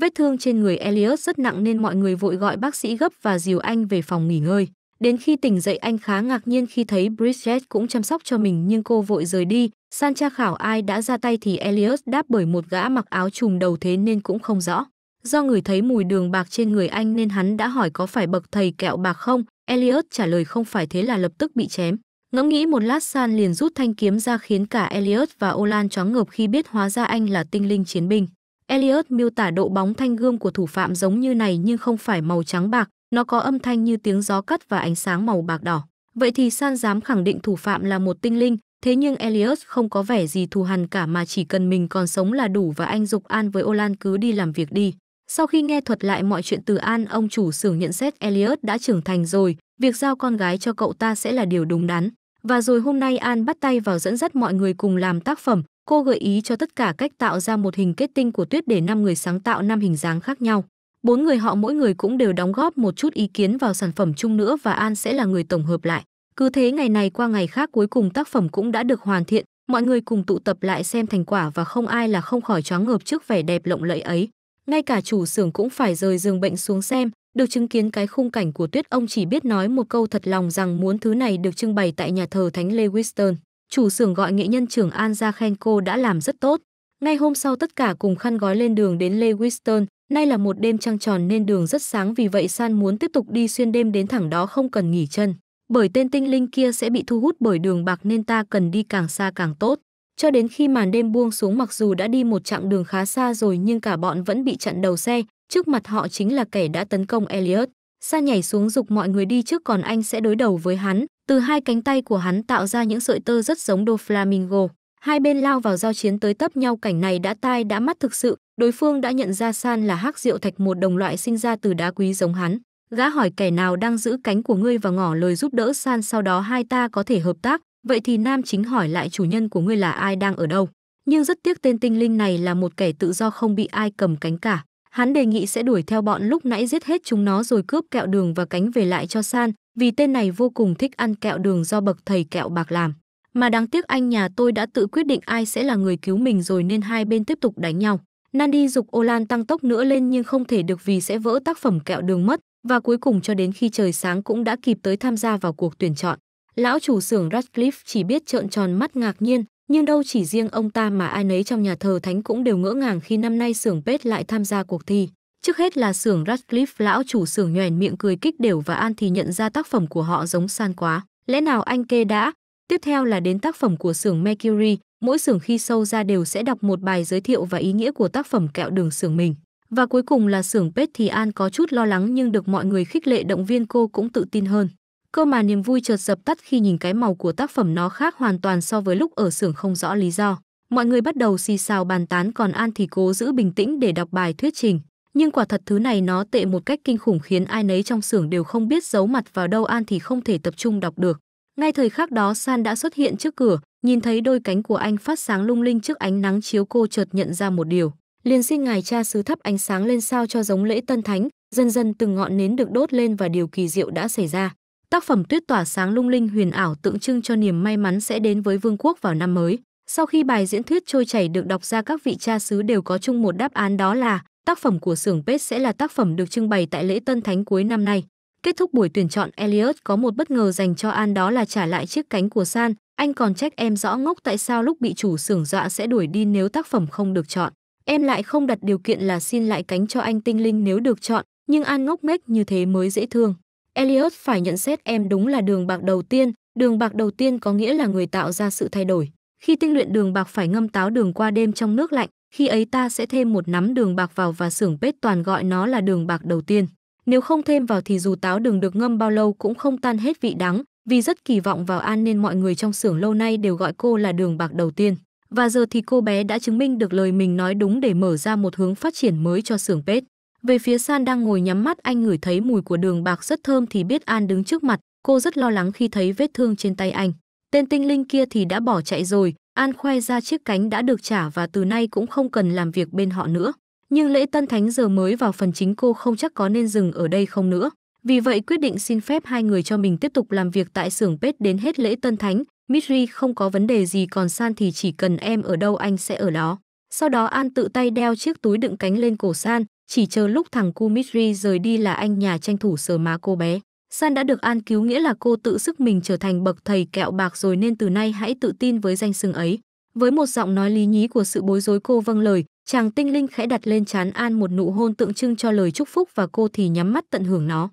Vết thương trên người Elliot rất nặng nên mọi người vội gọi bác sĩ gấp và dìu anh về phòng nghỉ ngơi. Đến khi tỉnh dậy anh khá ngạc nhiên khi thấy Bridget cũng chăm sóc cho mình nhưng cô vội rời đi. San tra khảo ai đã ra tay thì Elias đáp bởi một gã mặc áo trùm đầu thế nên cũng không rõ. Do người thấy mùi đường bạc trên người anh nên hắn đã hỏi có phải bậc thầy kẹo bạc không? Elias trả lời không phải thế là lập tức bị chém. Ngẫm nghĩ một lát San liền rút thanh kiếm ra khiến cả Elias và Olan choáng ngợp khi biết hóa ra anh là tinh linh chiến binh. Elliot miêu tả độ bóng thanh gươm của thủ phạm giống như này nhưng không phải màu trắng bạc, nó có âm thanh như tiếng gió cắt và ánh sáng màu bạc đỏ. Vậy thì San dám khẳng định thủ phạm là một tinh linh, thế nhưng Elias không có vẻ gì thù hằn cả mà chỉ cần mình còn sống là đủ và anh Dục An với Olan cứ đi làm việc đi. Sau khi nghe thuật lại mọi chuyện từ An, ông chủ xưởng nhận xét Elias đã trưởng thành rồi, việc giao con gái cho cậu ta sẽ là điều đúng đắn. Và rồi hôm nay An bắt tay vào dẫn dắt mọi người cùng làm tác phẩm, cô gợi ý cho tất cả cách tạo ra một hình kết tinh của tuyết để năm người sáng tạo năm hình dáng khác nhau bốn người họ mỗi người cũng đều đóng góp một chút ý kiến vào sản phẩm chung nữa và An sẽ là người tổng hợp lại. Cứ thế ngày này qua ngày khác cuối cùng tác phẩm cũng đã được hoàn thiện, mọi người cùng tụ tập lại xem thành quả và không ai là không khỏi choáng ngợp trước vẻ đẹp lộng lẫy ấy. Ngay cả chủ xưởng cũng phải rời giường bệnh xuống xem, được chứng kiến cái khung cảnh của tuyết ông chỉ biết nói một câu thật lòng rằng muốn thứ này được trưng bày tại nhà thờ Thánh Lê Winston. Chủ xưởng gọi nghệ nhân trưởng An ra khen cô đã làm rất tốt. Ngay hôm sau tất cả cùng khăn gói lên đường đến Lê Winston, Nay là một đêm trăng tròn nên đường rất sáng vì vậy San muốn tiếp tục đi xuyên đêm đến thẳng đó không cần nghỉ chân. Bởi tên tinh linh kia sẽ bị thu hút bởi đường bạc nên ta cần đi càng xa càng tốt. Cho đến khi màn đêm buông xuống mặc dù đã đi một chặng đường khá xa rồi nhưng cả bọn vẫn bị chặn đầu xe, trước mặt họ chính là kẻ đã tấn công Elliot. Sa nhảy xuống dục mọi người đi trước còn anh sẽ đối đầu với hắn, từ hai cánh tay của hắn tạo ra những sợi tơ rất giống Do Flamingo. Hai bên lao vào giao chiến tới tấp nhau cảnh này đã tai đã mắt thực sự, Đối phương đã nhận ra San là hắc diệu thạch một đồng loại sinh ra từ đá quý giống hắn. Gã hỏi kẻ nào đang giữ cánh của ngươi và ngỏ lời giúp đỡ San sau đó hai ta có thể hợp tác. Vậy thì nam chính hỏi lại chủ nhân của ngươi là ai đang ở đâu. Nhưng rất tiếc tên tinh linh này là một kẻ tự do không bị ai cầm cánh cả. Hắn đề nghị sẽ đuổi theo bọn lúc nãy giết hết chúng nó rồi cướp kẹo đường và cánh về lại cho San, vì tên này vô cùng thích ăn kẹo đường do bậc thầy kẹo bạc làm. Mà đáng tiếc anh nhà tôi đã tự quyết định ai sẽ là người cứu mình rồi nên hai bên tiếp tục đánh nhau. Nandi dục Olan tăng tốc nữa lên nhưng không thể được vì sẽ vỡ tác phẩm kẹo đường mất và cuối cùng cho đến khi trời sáng cũng đã kịp tới tham gia vào cuộc tuyển chọn. Lão chủ xưởng Radcliffe chỉ biết trợn tròn mắt ngạc nhiên, nhưng đâu chỉ riêng ông ta mà ai nấy trong nhà thờ thánh cũng đều ngỡ ngàng khi năm nay xưởng Pết lại tham gia cuộc thi. Trước hết là xưởng Radcliffe, lão chủ xưởng nhoèn miệng cười kích đều và An thì nhận ra tác phẩm của họ giống san quá. Lẽ nào anh kê đã? Tiếp theo là đến tác phẩm của xưởng Mercury, mỗi xưởng khi sâu ra đều sẽ đọc một bài giới thiệu và ý nghĩa của tác phẩm kẹo đường xưởng mình. Và cuối cùng là xưởng Pet thì An có chút lo lắng nhưng được mọi người khích lệ động viên cô cũng tự tin hơn. Cơ mà niềm vui chợt dập tắt khi nhìn cái màu của tác phẩm nó khác hoàn toàn so với lúc ở xưởng không rõ lý do. Mọi người bắt đầu xì xào bàn tán còn An thì cố giữ bình tĩnh để đọc bài thuyết trình. Nhưng quả thật thứ này nó tệ một cách kinh khủng khiến ai nấy trong xưởng đều không biết giấu mặt vào đâu An thì không thể tập trung đọc được. Ngay thời khắc đó San đã xuất hiện trước cửa, Nhìn thấy đôi cánh của anh phát sáng lung linh trước ánh nắng chiếu cô chợt nhận ra một điều. Liền xin ngài cha sứ thắp ánh sáng lên sao cho giống lễ tân thánh, dần dần từng ngọn nến được đốt lên và điều kỳ diệu đã xảy ra. Tác phẩm tuyết tỏa sáng lung linh huyền ảo tượng trưng cho niềm may mắn sẽ đến với vương quốc vào năm mới. Sau khi bài diễn thuyết trôi chảy được đọc ra các vị cha xứ đều có chung một đáp án đó là tác phẩm của xưởng Pết sẽ là tác phẩm được trưng bày tại lễ Tân Thánh cuối năm nay. Kết thúc buổi tuyển chọn, Elliot có một bất ngờ dành cho An đó là trả lại chiếc cánh của San, anh còn trách em rõ ngốc tại sao lúc bị chủ xưởng dọa sẽ đuổi đi nếu tác phẩm không được chọn. Em lại không đặt điều kiện là xin lại cánh cho anh tinh linh nếu được chọn, nhưng An ngốc nghếch như thế mới dễ thương. Elliot phải nhận xét em đúng là đường bạc đầu tiên, đường bạc đầu tiên có nghĩa là người tạo ra sự thay đổi. Khi tinh luyện đường bạc phải ngâm táo đường qua đêm trong nước lạnh, khi ấy ta sẽ thêm một nắm đường bạc vào và xưởng bếp toàn gọi nó là đường bạc đầu tiên. Nếu không thêm vào thì dù táo đường được ngâm bao lâu cũng không tan hết vị đắng, vì rất kỳ vọng vào An nên mọi người trong xưởng lâu nay đều gọi cô là đường bạc đầu tiên. Và giờ thì cô bé đã chứng minh được lời mình nói đúng để mở ra một hướng phát triển mới cho xưởng Pết. Về phía San đang ngồi nhắm mắt anh ngửi thấy mùi của đường bạc rất thơm thì biết An đứng trước mặt, cô rất lo lắng khi thấy vết thương trên tay anh. Tên tinh linh kia thì đã bỏ chạy rồi, An khoe ra chiếc cánh đã được trả và từ nay cũng không cần làm việc bên họ nữa. Nhưng lễ tân thánh giờ mới vào phần chính cô không chắc có nên dừng ở đây không nữa. Vì vậy quyết định xin phép hai người cho mình tiếp tục làm việc tại xưởng Pết đến hết lễ Tân Thánh, Mitri không có vấn đề gì còn San thì chỉ cần em ở đâu anh sẽ ở đó. Sau đó An tự tay đeo chiếc túi đựng cánh lên cổ San, chỉ chờ lúc thằng cu Mitri rời đi là anh nhà tranh thủ sờ má cô bé. San đã được An cứu nghĩa là cô tự sức mình trở thành bậc thầy kẹo bạc rồi nên từ nay hãy tự tin với danh xưng ấy. Với một giọng nói lý nhí của sự bối rối cô vâng lời, chàng tinh linh khẽ đặt lên chán An một nụ hôn tượng trưng cho lời chúc phúc và cô thì nhắm mắt tận hưởng nó.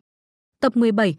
Tập 17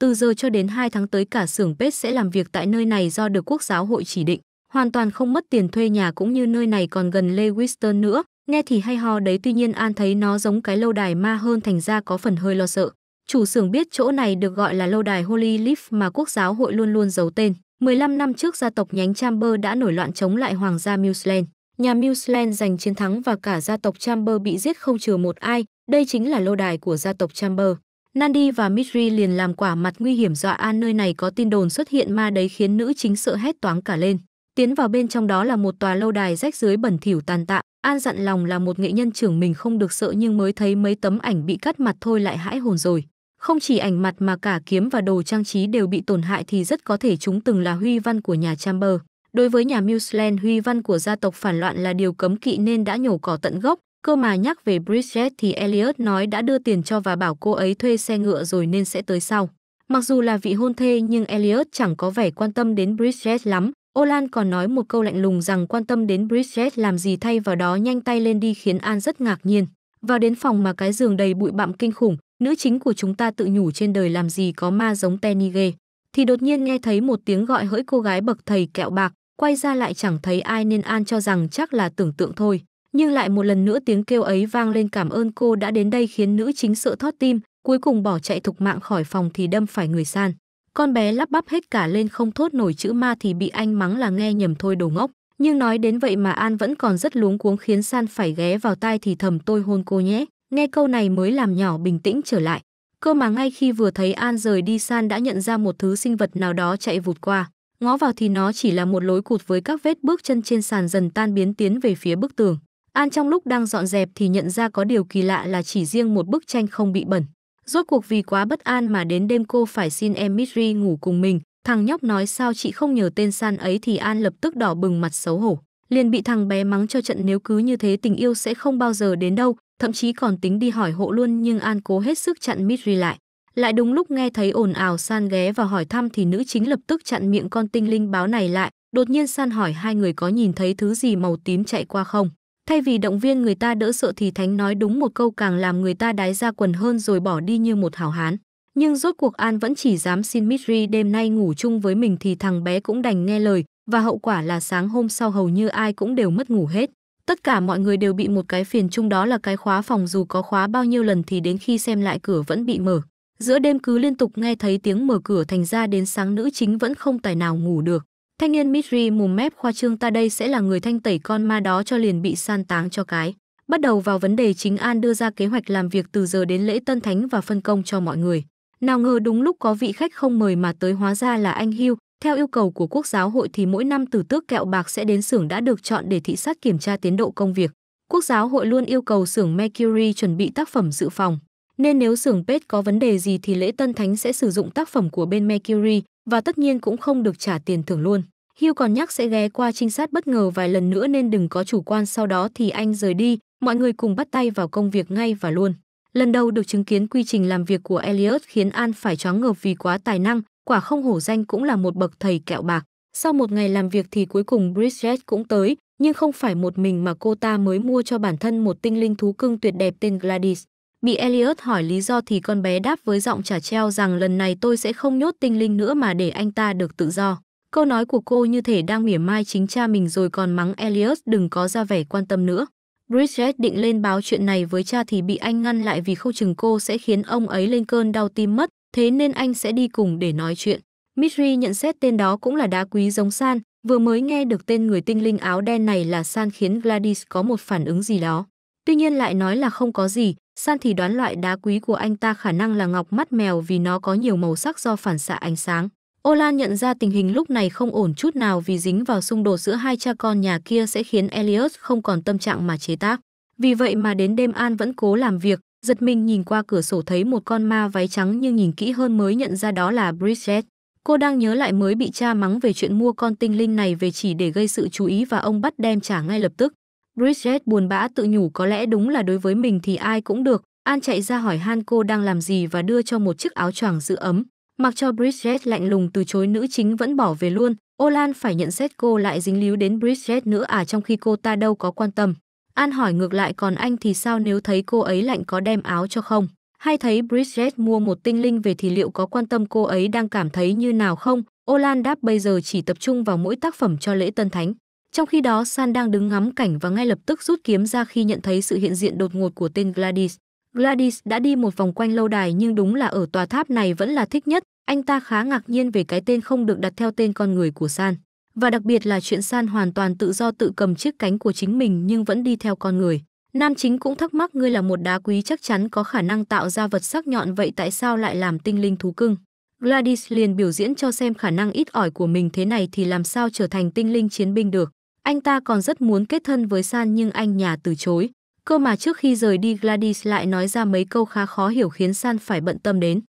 Từ giờ cho đến 2 tháng tới cả xưởng Pet sẽ làm việc tại nơi này do được Quốc giáo hội chỉ định, hoàn toàn không mất tiền thuê nhà cũng như nơi này còn gần Lewiston nữa. Nghe thì hay ho đấy tuy nhiên An thấy nó giống cái lâu đài ma hơn thành ra có phần hơi lo sợ. Chủ xưởng biết chỗ này được gọi là lâu đài Holy Leaf mà quốc giáo hội luôn luôn giấu tên. 15 năm trước gia tộc nhánh Chamber đã nổi loạn chống lại hoàng gia Museland. Nhà Museland giành chiến thắng và cả gia tộc Chamber bị giết không chừa một ai. Đây chính là lâu đài của gia tộc Chamber. Nandi và Mitri liền làm quả mặt nguy hiểm dọa An nơi này có tin đồn xuất hiện ma đấy khiến nữ chính sợ hét toáng cả lên. Tiến vào bên trong đó là một tòa lâu đài rách dưới bẩn thỉu tàn tạ, An dặn lòng là một nghệ nhân trưởng mình không được sợ nhưng mới thấy mấy tấm ảnh bị cắt mặt thôi lại hãi hồn rồi. Không chỉ ảnh mặt mà cả kiếm và đồ trang trí đều bị tổn hại thì rất có thể chúng từng là huy văn của nhà Chamber. Đối với nhà Museland, huy văn của gia tộc phản loạn là điều cấm kỵ nên đã nhổ cỏ tận gốc, Cơ mà nhắc về Bridget thì Elliot nói đã đưa tiền cho và bảo cô ấy thuê xe ngựa rồi nên sẽ tới sau. Mặc dù là vị hôn thê nhưng Elliot chẳng có vẻ quan tâm đến Bridget lắm. Olan còn nói một câu lạnh lùng rằng quan tâm đến Bridget làm gì thay vào đó nhanh tay lên đi khiến An rất ngạc nhiên. Vào đến phòng mà cái giường đầy bụi bặm kinh khủng, nữ chính của chúng ta tự nhủ trên đời làm gì có ma giống Tenny ghê. Thì đột nhiên nghe thấy một tiếng gọi hỡi cô gái bậc thầy kẹo bạc, quay ra lại chẳng thấy ai nên An cho rằng chắc là tưởng tượng thôi nhưng lại một lần nữa tiếng kêu ấy vang lên cảm ơn cô đã đến đây khiến nữ chính sợ thoát tim, cuối cùng bỏ chạy thục mạng khỏi phòng thì đâm phải người san. Con bé lắp bắp hết cả lên không thốt nổi chữ ma thì bị anh mắng là nghe nhầm thôi đồ ngốc. Nhưng nói đến vậy mà An vẫn còn rất luống cuống khiến San phải ghé vào tai thì thầm tôi hôn cô nhé. Nghe câu này mới làm nhỏ bình tĩnh trở lại. Cơ mà ngay khi vừa thấy An rời đi San đã nhận ra một thứ sinh vật nào đó chạy vụt qua. Ngó vào thì nó chỉ là một lối cụt với các vết bước chân trên sàn dần tan biến tiến về phía bức tường. An trong lúc đang dọn dẹp thì nhận ra có điều kỳ lạ là chỉ riêng một bức tranh không bị bẩn. Rốt cuộc vì quá bất an mà đến đêm cô phải xin em Mitri ngủ cùng mình. Thằng nhóc nói sao chị không nhờ tên san ấy thì An lập tức đỏ bừng mặt xấu hổ. Liền bị thằng bé mắng cho trận nếu cứ như thế tình yêu sẽ không bao giờ đến đâu. Thậm chí còn tính đi hỏi hộ luôn nhưng An cố hết sức chặn Mitri lại. Lại đúng lúc nghe thấy ồn ào san ghé vào hỏi thăm thì nữ chính lập tức chặn miệng con tinh linh báo này lại. Đột nhiên san hỏi hai người có nhìn thấy thứ gì màu tím chạy qua không. Thay vì động viên người ta đỡ sợ thì Thánh nói đúng một câu càng làm người ta đái ra quần hơn rồi bỏ đi như một hảo hán. Nhưng rốt cuộc An vẫn chỉ dám xin Mitri đêm nay ngủ chung với mình thì thằng bé cũng đành nghe lời và hậu quả là sáng hôm sau hầu như ai cũng đều mất ngủ hết. Tất cả mọi người đều bị một cái phiền chung đó là cái khóa phòng dù có khóa bao nhiêu lần thì đến khi xem lại cửa vẫn bị mở. Giữa đêm cứ liên tục nghe thấy tiếng mở cửa thành ra đến sáng nữ chính vẫn không tài nào ngủ được. Thanh niên Mitri mùm mép khoa trương ta đây sẽ là người thanh tẩy con ma đó cho liền bị san táng cho cái. Bắt đầu vào vấn đề chính An đưa ra kế hoạch làm việc từ giờ đến lễ tân thánh và phân công cho mọi người. Nào ngờ đúng lúc có vị khách không mời mà tới hóa ra là anh Hưu. Theo yêu cầu của quốc giáo hội thì mỗi năm tử tước kẹo bạc sẽ đến xưởng đã được chọn để thị sát kiểm tra tiến độ công việc. Quốc giáo hội luôn yêu cầu xưởng Mercury chuẩn bị tác phẩm dự phòng nên nếu xưởng pet có vấn đề gì thì lễ tân thánh sẽ sử dụng tác phẩm của bên Mercury và tất nhiên cũng không được trả tiền thưởng luôn. Hugh còn nhắc sẽ ghé qua trinh sát bất ngờ vài lần nữa nên đừng có chủ quan sau đó thì anh rời đi, mọi người cùng bắt tay vào công việc ngay và luôn. Lần đầu được chứng kiến quy trình làm việc của Elliot khiến An phải choáng ngợp vì quá tài năng, quả không hổ danh cũng là một bậc thầy kẹo bạc. Sau một ngày làm việc thì cuối cùng Bridget cũng tới, nhưng không phải một mình mà cô ta mới mua cho bản thân một tinh linh thú cưng tuyệt đẹp tên Gladys. Bị Elliot hỏi lý do thì con bé đáp với giọng trả treo rằng lần này tôi sẽ không nhốt tinh linh nữa mà để anh ta được tự do. Câu nói của cô như thể đang mỉa mai chính cha mình rồi còn mắng Elliot đừng có ra vẻ quan tâm nữa. Bridget định lên báo chuyện này với cha thì bị anh ngăn lại vì không chừng cô sẽ khiến ông ấy lên cơn đau tim mất, thế nên anh sẽ đi cùng để nói chuyện. Mitri nhận xét tên đó cũng là đá quý giống San, vừa mới nghe được tên người tinh linh áo đen này là San khiến Gladys có một phản ứng gì đó. Tuy nhiên lại nói là không có gì, San thì đoán loại đá quý của anh ta khả năng là ngọc mắt mèo vì nó có nhiều màu sắc do phản xạ ánh sáng. Ô Lan nhận ra tình hình lúc này không ổn chút nào vì dính vào xung đột giữa hai cha con nhà kia sẽ khiến Elliot không còn tâm trạng mà chế tác. Vì vậy mà đến đêm An vẫn cố làm việc, giật mình nhìn qua cửa sổ thấy một con ma váy trắng nhưng nhìn kỹ hơn mới nhận ra đó là Bridget. Cô đang nhớ lại mới bị cha mắng về chuyện mua con tinh linh này về chỉ để gây sự chú ý và ông bắt đem trả ngay lập tức. Bridget buồn bã tự nhủ có lẽ đúng là đối với mình thì ai cũng được. An chạy ra hỏi Han cô đang làm gì và đưa cho một chiếc áo choàng giữ ấm. Mặc cho Bridget lạnh lùng từ chối nữ chính vẫn bỏ về luôn, Olan phải nhận xét cô lại dính líu đến Bridget nữa à trong khi cô ta đâu có quan tâm. An hỏi ngược lại còn anh thì sao nếu thấy cô ấy lạnh có đem áo cho không? Hay thấy Bridget mua một tinh linh về thì liệu có quan tâm cô ấy đang cảm thấy như nào không? Olan đáp bây giờ chỉ tập trung vào mỗi tác phẩm cho lễ tân thánh. Trong khi đó San đang đứng ngắm cảnh và ngay lập tức rút kiếm ra khi nhận thấy sự hiện diện đột ngột của tên Gladys. Gladys đã đi một vòng quanh lâu đài nhưng đúng là ở tòa tháp này vẫn là thích nhất. Anh ta khá ngạc nhiên về cái tên không được đặt theo tên con người của San. Và đặc biệt là chuyện San hoàn toàn tự do tự cầm chiếc cánh của chính mình nhưng vẫn đi theo con người. Nam chính cũng thắc mắc ngươi là một đá quý chắc chắn có khả năng tạo ra vật sắc nhọn vậy tại sao lại làm tinh linh thú cưng. Gladys liền biểu diễn cho xem khả năng ít ỏi của mình thế này thì làm sao trở thành tinh linh chiến binh được. Anh ta còn rất muốn kết thân với San nhưng anh nhà từ chối. Cơ mà trước khi rời đi Gladys lại nói ra mấy câu khá khó hiểu khiến San phải bận tâm đến.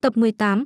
Tập 18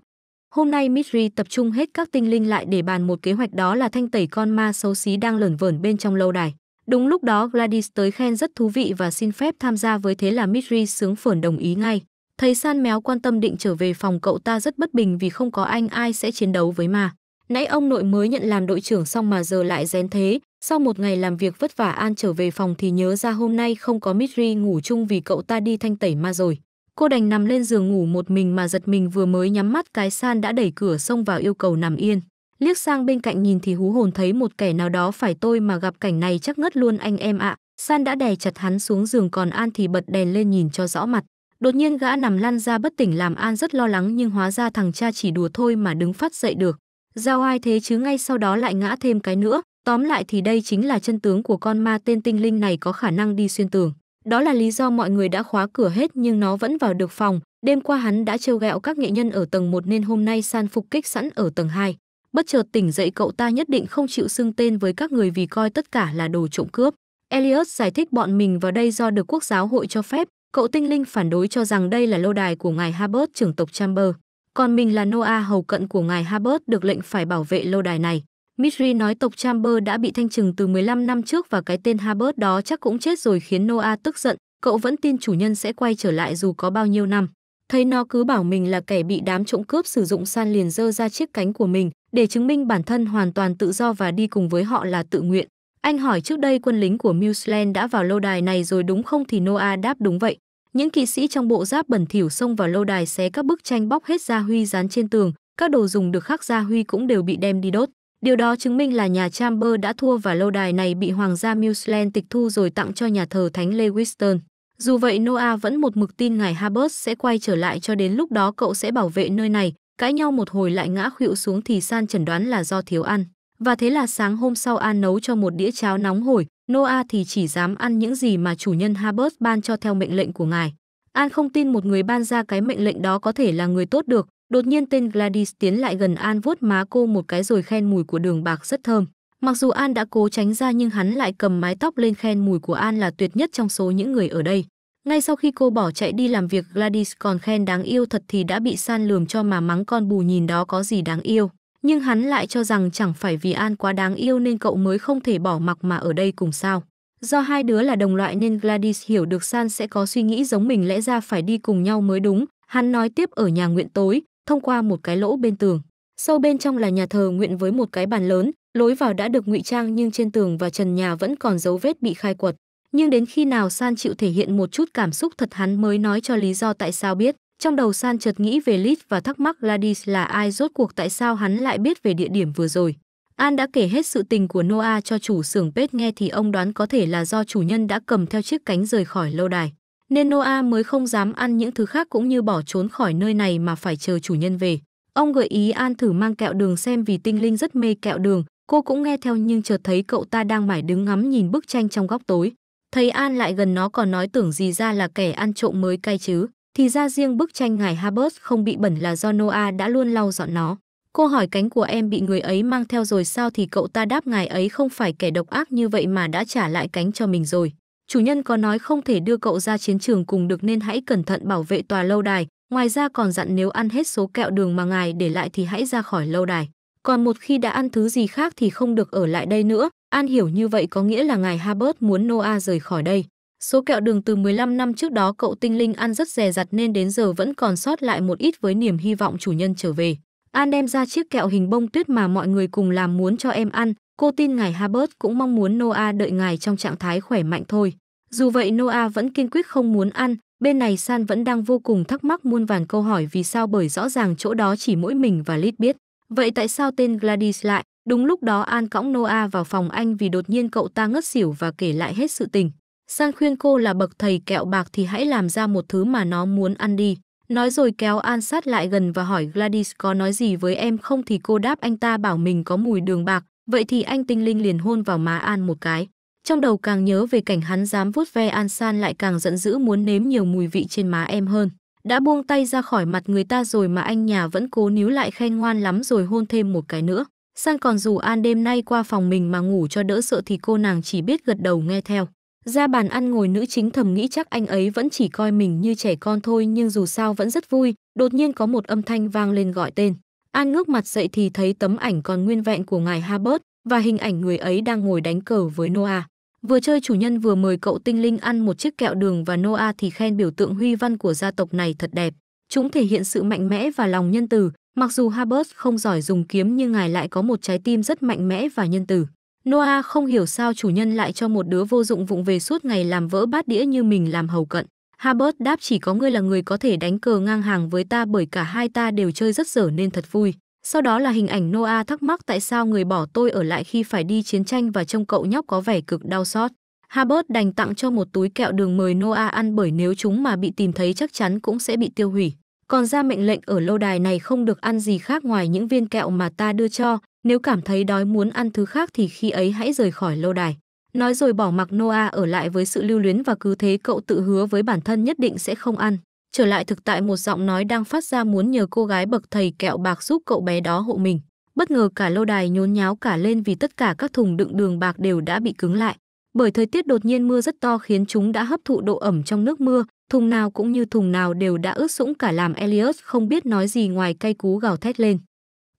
Hôm nay Mitri tập trung hết các tinh linh lại để bàn một kế hoạch đó là thanh tẩy con ma xấu xí đang lởn vởn bên trong lâu đài. Đúng lúc đó Gladys tới khen rất thú vị và xin phép tham gia với thế là Mitri sướng phởn đồng ý ngay. Thấy San Méo quan tâm định trở về phòng cậu ta rất bất bình vì không có anh ai sẽ chiến đấu với ma. Nãy ông nội mới nhận làm đội trưởng xong mà giờ lại rén thế, sau một ngày làm việc vất vả An trở về phòng thì nhớ ra hôm nay không có Mitri ngủ chung vì cậu ta đi thanh tẩy ma rồi. Cô đành nằm lên giường ngủ một mình mà giật mình vừa mới nhắm mắt cái san đã đẩy cửa xông vào yêu cầu nằm yên. Liếc sang bên cạnh nhìn thì hú hồn thấy một kẻ nào đó phải tôi mà gặp cảnh này chắc ngất luôn anh em ạ. À. San đã đè chặt hắn xuống giường còn An thì bật đèn lên nhìn cho rõ mặt. Đột nhiên gã nằm lăn ra bất tỉnh làm An rất lo lắng nhưng hóa ra thằng cha chỉ đùa thôi mà đứng phát dậy được. Giao ai thế chứ ngay sau đó lại ngã thêm cái nữa. Tóm lại thì đây chính là chân tướng của con ma tên tinh linh này có khả năng đi xuyên tường. Đó là lý do mọi người đã khóa cửa hết nhưng nó vẫn vào được phòng. Đêm qua hắn đã trêu ghẹo các nghệ nhân ở tầng 1 nên hôm nay San phục kích sẵn ở tầng 2. Bất chợt tỉnh dậy cậu ta nhất định không chịu xưng tên với các người vì coi tất cả là đồ trộm cướp. Elliot giải thích bọn mình vào đây do được quốc giáo hội cho phép. Cậu tinh linh phản đối cho rằng đây là lâu đài của ngài Harbert trưởng tộc Chamber. Còn mình là Noah hầu cận của ngài Harbert được lệnh phải bảo vệ lâu đài này. Mitri nói tộc Chamber đã bị thanh trừng từ 15 năm trước và cái tên Herbert đó chắc cũng chết rồi khiến Noah tức giận, cậu vẫn tin chủ nhân sẽ quay trở lại dù có bao nhiêu năm. Thấy nó cứ bảo mình là kẻ bị đám trộm cướp sử dụng san liền dơ ra chiếc cánh của mình để chứng minh bản thân hoàn toàn tự do và đi cùng với họ là tự nguyện. Anh hỏi trước đây quân lính của Museland đã vào lâu đài này rồi đúng không thì Noah đáp đúng vậy. Những kỵ sĩ trong bộ giáp bẩn thỉu xông vào lâu đài xé các bức tranh bóc hết gia huy dán trên tường, các đồ dùng được khắc gia huy cũng đều bị đem đi đốt. Điều đó chứng minh là nhà Chamber đã thua và lâu đài này bị hoàng gia Musland tịch thu rồi tặng cho nhà thờ thánh Lewiston. Dù vậy Noah vẫn một mực tin ngài Habert sẽ quay trở lại cho đến lúc đó cậu sẽ bảo vệ nơi này, cãi nhau một hồi lại ngã khuỵu xuống thì San chẩn đoán là do thiếu ăn. Và thế là sáng hôm sau An nấu cho một đĩa cháo nóng hổi, Noah thì chỉ dám ăn những gì mà chủ nhân Habert ban cho theo mệnh lệnh của ngài. An không tin một người ban ra cái mệnh lệnh đó có thể là người tốt được, Đột nhiên tên Gladys tiến lại gần An vuốt má cô một cái rồi khen mùi của đường bạc rất thơm. Mặc dù An đã cố tránh ra nhưng hắn lại cầm mái tóc lên khen mùi của An là tuyệt nhất trong số những người ở đây. Ngay sau khi cô bỏ chạy đi làm việc Gladys còn khen đáng yêu thật thì đã bị San lườm cho mà mắng con bù nhìn đó có gì đáng yêu. Nhưng hắn lại cho rằng chẳng phải vì An quá đáng yêu nên cậu mới không thể bỏ mặc mà ở đây cùng sao. Do hai đứa là đồng loại nên Gladys hiểu được San sẽ có suy nghĩ giống mình lẽ ra phải đi cùng nhau mới đúng. Hắn nói tiếp ở nhà nguyện tối, thông qua một cái lỗ bên tường. Sâu bên trong là nhà thờ nguyện với một cái bàn lớn, lối vào đã được ngụy trang nhưng trên tường và trần nhà vẫn còn dấu vết bị khai quật. Nhưng đến khi nào San chịu thể hiện một chút cảm xúc thật hắn mới nói cho lý do tại sao biết. Trong đầu San chợt nghĩ về Lit và thắc mắc Gladys là ai rốt cuộc tại sao hắn lại biết về địa điểm vừa rồi. An đã kể hết sự tình của Noah cho chủ xưởng Pết nghe thì ông đoán có thể là do chủ nhân đã cầm theo chiếc cánh rời khỏi lâu đài nên Noah mới không dám ăn những thứ khác cũng như bỏ trốn khỏi nơi này mà phải chờ chủ nhân về. Ông gợi ý An thử mang kẹo đường xem vì tinh linh rất mê kẹo đường, cô cũng nghe theo nhưng chợt thấy cậu ta đang mải đứng ngắm nhìn bức tranh trong góc tối. Thấy An lại gần nó còn nói tưởng gì ra là kẻ ăn trộm mới cay chứ, thì ra riêng bức tranh ngài Habert không bị bẩn là do Noah đã luôn lau dọn nó. Cô hỏi cánh của em bị người ấy mang theo rồi sao thì cậu ta đáp ngài ấy không phải kẻ độc ác như vậy mà đã trả lại cánh cho mình rồi chủ nhân có nói không thể đưa cậu ra chiến trường cùng được nên hãy cẩn thận bảo vệ tòa lâu đài, ngoài ra còn dặn nếu ăn hết số kẹo đường mà ngài để lại thì hãy ra khỏi lâu đài. Còn một khi đã ăn thứ gì khác thì không được ở lại đây nữa, An hiểu như vậy có nghĩa là ngài Habert muốn Noah rời khỏi đây. Số kẹo đường từ 15 năm trước đó cậu tinh linh ăn rất dè dặt nên đến giờ vẫn còn sót lại một ít với niềm hy vọng chủ nhân trở về. An đem ra chiếc kẹo hình bông tuyết mà mọi người cùng làm muốn cho em ăn, cô tin ngài Habert cũng mong muốn Noah đợi ngài trong trạng thái khỏe mạnh thôi. Dù vậy Noah vẫn kiên quyết không muốn ăn, bên này San vẫn đang vô cùng thắc mắc muôn vàn câu hỏi vì sao bởi rõ ràng chỗ đó chỉ mỗi mình và Lít biết. Vậy tại sao tên Gladys lại? Đúng lúc đó An cõng Noah vào phòng anh vì đột nhiên cậu ta ngất xỉu và kể lại hết sự tình. San khuyên cô là bậc thầy kẹo bạc thì hãy làm ra một thứ mà nó muốn ăn đi. Nói rồi kéo An sát lại gần và hỏi Gladys có nói gì với em không thì cô đáp anh ta bảo mình có mùi đường bạc. Vậy thì anh tinh linh liền hôn vào má An một cái. Trong đầu càng nhớ về cảnh hắn dám vuốt ve An San lại càng giận dữ muốn nếm nhiều mùi vị trên má em hơn. Đã buông tay ra khỏi mặt người ta rồi mà anh nhà vẫn cố níu lại khen ngoan lắm rồi hôn thêm một cái nữa. San còn dù An đêm nay qua phòng mình mà ngủ cho đỡ sợ thì cô nàng chỉ biết gật đầu nghe theo. Ra bàn ăn ngồi nữ chính thầm nghĩ chắc anh ấy vẫn chỉ coi mình như trẻ con thôi nhưng dù sao vẫn rất vui, đột nhiên có một âm thanh vang lên gọi tên. An ngước mặt dậy thì thấy tấm ảnh còn nguyên vẹn của ngài Habert và hình ảnh người ấy đang ngồi đánh cờ với Noah. Vừa chơi chủ nhân vừa mời cậu tinh linh ăn một chiếc kẹo đường và Noah thì khen biểu tượng huy văn của gia tộc này thật đẹp. Chúng thể hiện sự mạnh mẽ và lòng nhân từ, mặc dù Harbert không giỏi dùng kiếm nhưng ngài lại có một trái tim rất mạnh mẽ và nhân từ. Noah không hiểu sao chủ nhân lại cho một đứa vô dụng vụng về suốt ngày làm vỡ bát đĩa như mình làm hầu cận. Harbert đáp chỉ có ngươi là người có thể đánh cờ ngang hàng với ta bởi cả hai ta đều chơi rất dở nên thật vui. Sau đó là hình ảnh Noah thắc mắc tại sao người bỏ tôi ở lại khi phải đi chiến tranh và trông cậu nhóc có vẻ cực đau xót. Habert đành tặng cho một túi kẹo đường mời Noah ăn bởi nếu chúng mà bị tìm thấy chắc chắn cũng sẽ bị tiêu hủy. Còn ra mệnh lệnh ở lâu đài này không được ăn gì khác ngoài những viên kẹo mà ta đưa cho, nếu cảm thấy đói muốn ăn thứ khác thì khi ấy hãy rời khỏi lâu đài. Nói rồi bỏ mặc Noah ở lại với sự lưu luyến và cứ thế cậu tự hứa với bản thân nhất định sẽ không ăn trở lại thực tại một giọng nói đang phát ra muốn nhờ cô gái bậc thầy kẹo bạc giúp cậu bé đó hộ mình. Bất ngờ cả lâu đài nhốn nháo cả lên vì tất cả các thùng đựng đường bạc đều đã bị cứng lại. Bởi thời tiết đột nhiên mưa rất to khiến chúng đã hấp thụ độ ẩm trong nước mưa, thùng nào cũng như thùng nào đều đã ướt sũng cả làm Elliot không biết nói gì ngoài cay cú gào thét lên.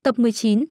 Tập 19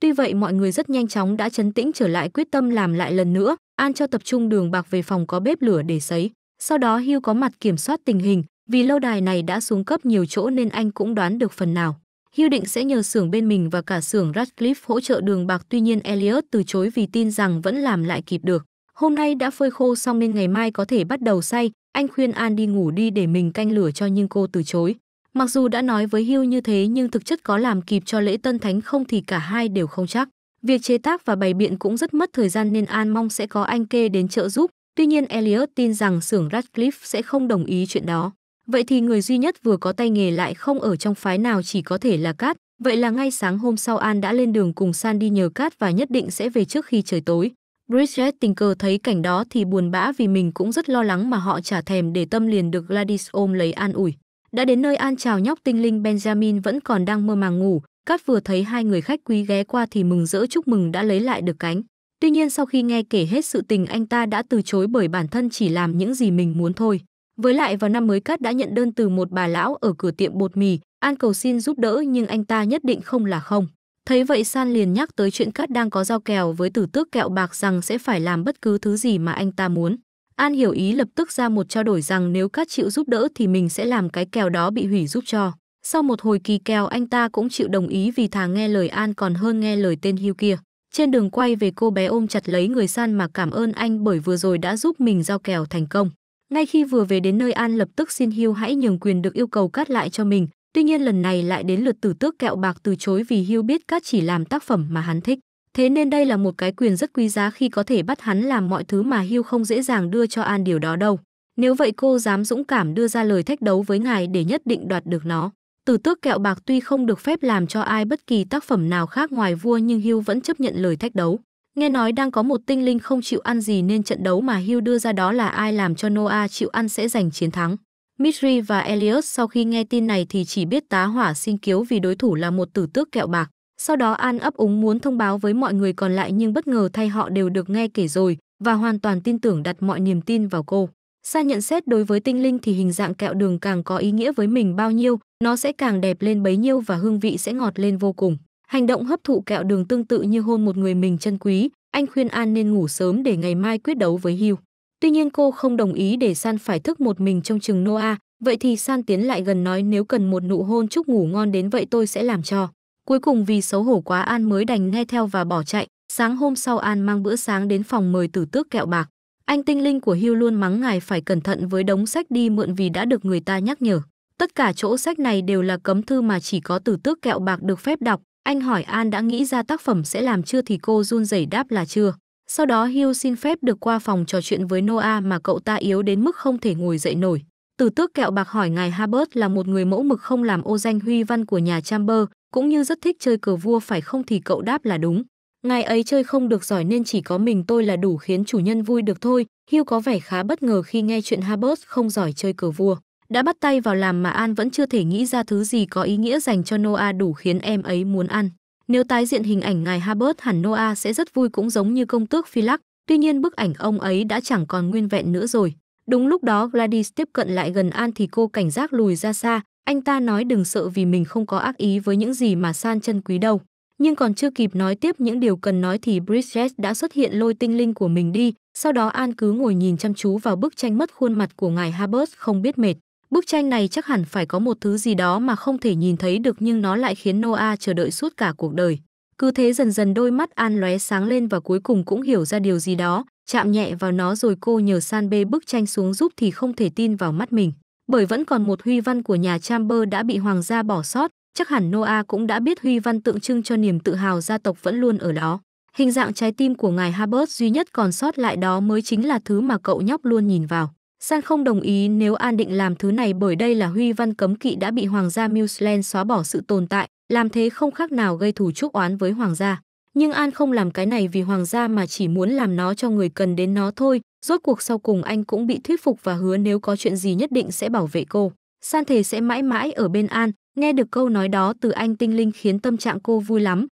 Tuy vậy mọi người rất nhanh chóng đã chấn tĩnh trở lại quyết tâm làm lại lần nữa, An cho tập trung đường bạc về phòng có bếp lửa để sấy. Sau đó Hugh có mặt kiểm soát tình hình, vì lâu đài này đã xuống cấp nhiều chỗ nên anh cũng đoán được phần nào. Hưu định sẽ nhờ xưởng bên mình và cả xưởng Radcliffe hỗ trợ đường bạc tuy nhiên Elliot từ chối vì tin rằng vẫn làm lại kịp được. Hôm nay đã phơi khô xong nên ngày mai có thể bắt đầu say, anh khuyên An đi ngủ đi để mình canh lửa cho nhưng cô từ chối. Mặc dù đã nói với Hưu như thế nhưng thực chất có làm kịp cho lễ tân thánh không thì cả hai đều không chắc. Việc chế tác và bày biện cũng rất mất thời gian nên An mong sẽ có anh kê đến trợ giúp. Tuy nhiên Elliot tin rằng xưởng Radcliffe sẽ không đồng ý chuyện đó. Vậy thì người duy nhất vừa có tay nghề lại không ở trong phái nào chỉ có thể là Cát. Vậy là ngay sáng hôm sau An đã lên đường cùng San đi nhờ Cát và nhất định sẽ về trước khi trời tối. Bridget tình cờ thấy cảnh đó thì buồn bã vì mình cũng rất lo lắng mà họ trả thèm để tâm liền được Gladys ôm lấy an ủi. Đã đến nơi An chào nhóc tinh linh Benjamin vẫn còn đang mơ màng ngủ, Cát vừa thấy hai người khách quý ghé qua thì mừng rỡ chúc mừng đã lấy lại được cánh. Tuy nhiên sau khi nghe kể hết sự tình anh ta đã từ chối bởi bản thân chỉ làm những gì mình muốn thôi. Với lại vào năm mới Cát đã nhận đơn từ một bà lão ở cửa tiệm bột mì, an cầu xin giúp đỡ nhưng anh ta nhất định không là không. Thấy vậy San liền nhắc tới chuyện Cát đang có giao kèo với tử tước kẹo bạc rằng sẽ phải làm bất cứ thứ gì mà anh ta muốn. An hiểu ý lập tức ra một trao đổi rằng nếu Cát chịu giúp đỡ thì mình sẽ làm cái kèo đó bị hủy giúp cho. Sau một hồi kỳ kèo anh ta cũng chịu đồng ý vì thà nghe lời An còn hơn nghe lời tên hưu kia. Trên đường quay về cô bé ôm chặt lấy người San mà cảm ơn anh bởi vừa rồi đã giúp mình giao kèo thành công. Ngay khi vừa về đến nơi An lập tức xin Hưu hãy nhường quyền được yêu cầu cắt lại cho mình, tuy nhiên lần này lại đến lượt tử tước kẹo bạc từ chối vì Hưu biết cắt chỉ làm tác phẩm mà hắn thích. Thế nên đây là một cái quyền rất quý giá khi có thể bắt hắn làm mọi thứ mà Hưu không dễ dàng đưa cho An điều đó đâu. Nếu vậy cô dám dũng cảm đưa ra lời thách đấu với ngài để nhất định đoạt được nó. Tử tước kẹo bạc tuy không được phép làm cho ai bất kỳ tác phẩm nào khác ngoài vua nhưng Hưu vẫn chấp nhận lời thách đấu. Nghe nói đang có một tinh linh không chịu ăn gì nên trận đấu mà Hugh đưa ra đó là ai làm cho Noah chịu ăn sẽ giành chiến thắng. Mitri và Elias sau khi nghe tin này thì chỉ biết tá hỏa xin cứu vì đối thủ là một tử tước kẹo bạc. Sau đó An ấp úng muốn thông báo với mọi người còn lại nhưng bất ngờ thay họ đều được nghe kể rồi và hoàn toàn tin tưởng đặt mọi niềm tin vào cô. Sa nhận xét đối với tinh linh thì hình dạng kẹo đường càng có ý nghĩa với mình bao nhiêu, nó sẽ càng đẹp lên bấy nhiêu và hương vị sẽ ngọt lên vô cùng. Hành động hấp thụ kẹo đường tương tự như hôn một người mình chân quý, anh khuyên An nên ngủ sớm để ngày mai quyết đấu với Hiu. Tuy nhiên cô không đồng ý để San phải thức một mình trong chừng Noah, vậy thì San tiến lại gần nói nếu cần một nụ hôn chúc ngủ ngon đến vậy tôi sẽ làm cho. Cuối cùng vì xấu hổ quá An mới đành nghe theo và bỏ chạy, sáng hôm sau An mang bữa sáng đến phòng mời tử tước kẹo bạc. Anh tinh linh của Hiu luôn mắng ngài phải cẩn thận với đống sách đi mượn vì đã được người ta nhắc nhở. Tất cả chỗ sách này đều là cấm thư mà chỉ có tử tước kẹo bạc được phép đọc, anh hỏi An đã nghĩ ra tác phẩm sẽ làm chưa thì cô run rẩy đáp là chưa. Sau đó Hugh xin phép được qua phòng trò chuyện với Noah mà cậu ta yếu đến mức không thể ngồi dậy nổi. Từ tước kẹo bạc hỏi ngài Habert là một người mẫu mực không làm ô danh huy văn của nhà Chamber, cũng như rất thích chơi cờ vua phải không thì cậu đáp là đúng. Ngài ấy chơi không được giỏi nên chỉ có mình tôi là đủ khiến chủ nhân vui được thôi. Hugh có vẻ khá bất ngờ khi nghe chuyện Habert không giỏi chơi cờ vua đã bắt tay vào làm mà An vẫn chưa thể nghĩ ra thứ gì có ý nghĩa dành cho Noah đủ khiến em ấy muốn ăn. Nếu tái diện hình ảnh ngài Harbert hẳn Noah sẽ rất vui cũng giống như công tước Philac, tuy nhiên bức ảnh ông ấy đã chẳng còn nguyên vẹn nữa rồi. Đúng lúc đó Gladys tiếp cận lại gần An thì cô cảnh giác lùi ra xa, anh ta nói đừng sợ vì mình không có ác ý với những gì mà san chân quý đâu. Nhưng còn chưa kịp nói tiếp những điều cần nói thì Bridget đã xuất hiện lôi tinh linh của mình đi, sau đó An cứ ngồi nhìn chăm chú vào bức tranh mất khuôn mặt của ngài Harbert không biết mệt. Bức tranh này chắc hẳn phải có một thứ gì đó mà không thể nhìn thấy được nhưng nó lại khiến Noah chờ đợi suốt cả cuộc đời. Cứ thế dần dần đôi mắt An lóe sáng lên và cuối cùng cũng hiểu ra điều gì đó, chạm nhẹ vào nó rồi cô nhờ San bê bức tranh xuống giúp thì không thể tin vào mắt mình. Bởi vẫn còn một huy văn của nhà Chamber đã bị hoàng gia bỏ sót, chắc hẳn Noah cũng đã biết huy văn tượng trưng cho niềm tự hào gia tộc vẫn luôn ở đó. Hình dạng trái tim của ngài Harbert duy nhất còn sót lại đó mới chính là thứ mà cậu nhóc luôn nhìn vào. San không đồng ý nếu An định làm thứ này bởi đây là huy văn cấm kỵ đã bị hoàng gia Musland xóa bỏ sự tồn tại, làm thế không khác nào gây thủ trúc oán với hoàng gia. Nhưng An không làm cái này vì hoàng gia mà chỉ muốn làm nó cho người cần đến nó thôi, rốt cuộc sau cùng anh cũng bị thuyết phục và hứa nếu có chuyện gì nhất định sẽ bảo vệ cô. San thề sẽ mãi mãi ở bên An, nghe được câu nói đó từ anh tinh linh khiến tâm trạng cô vui lắm.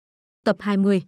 Tập 20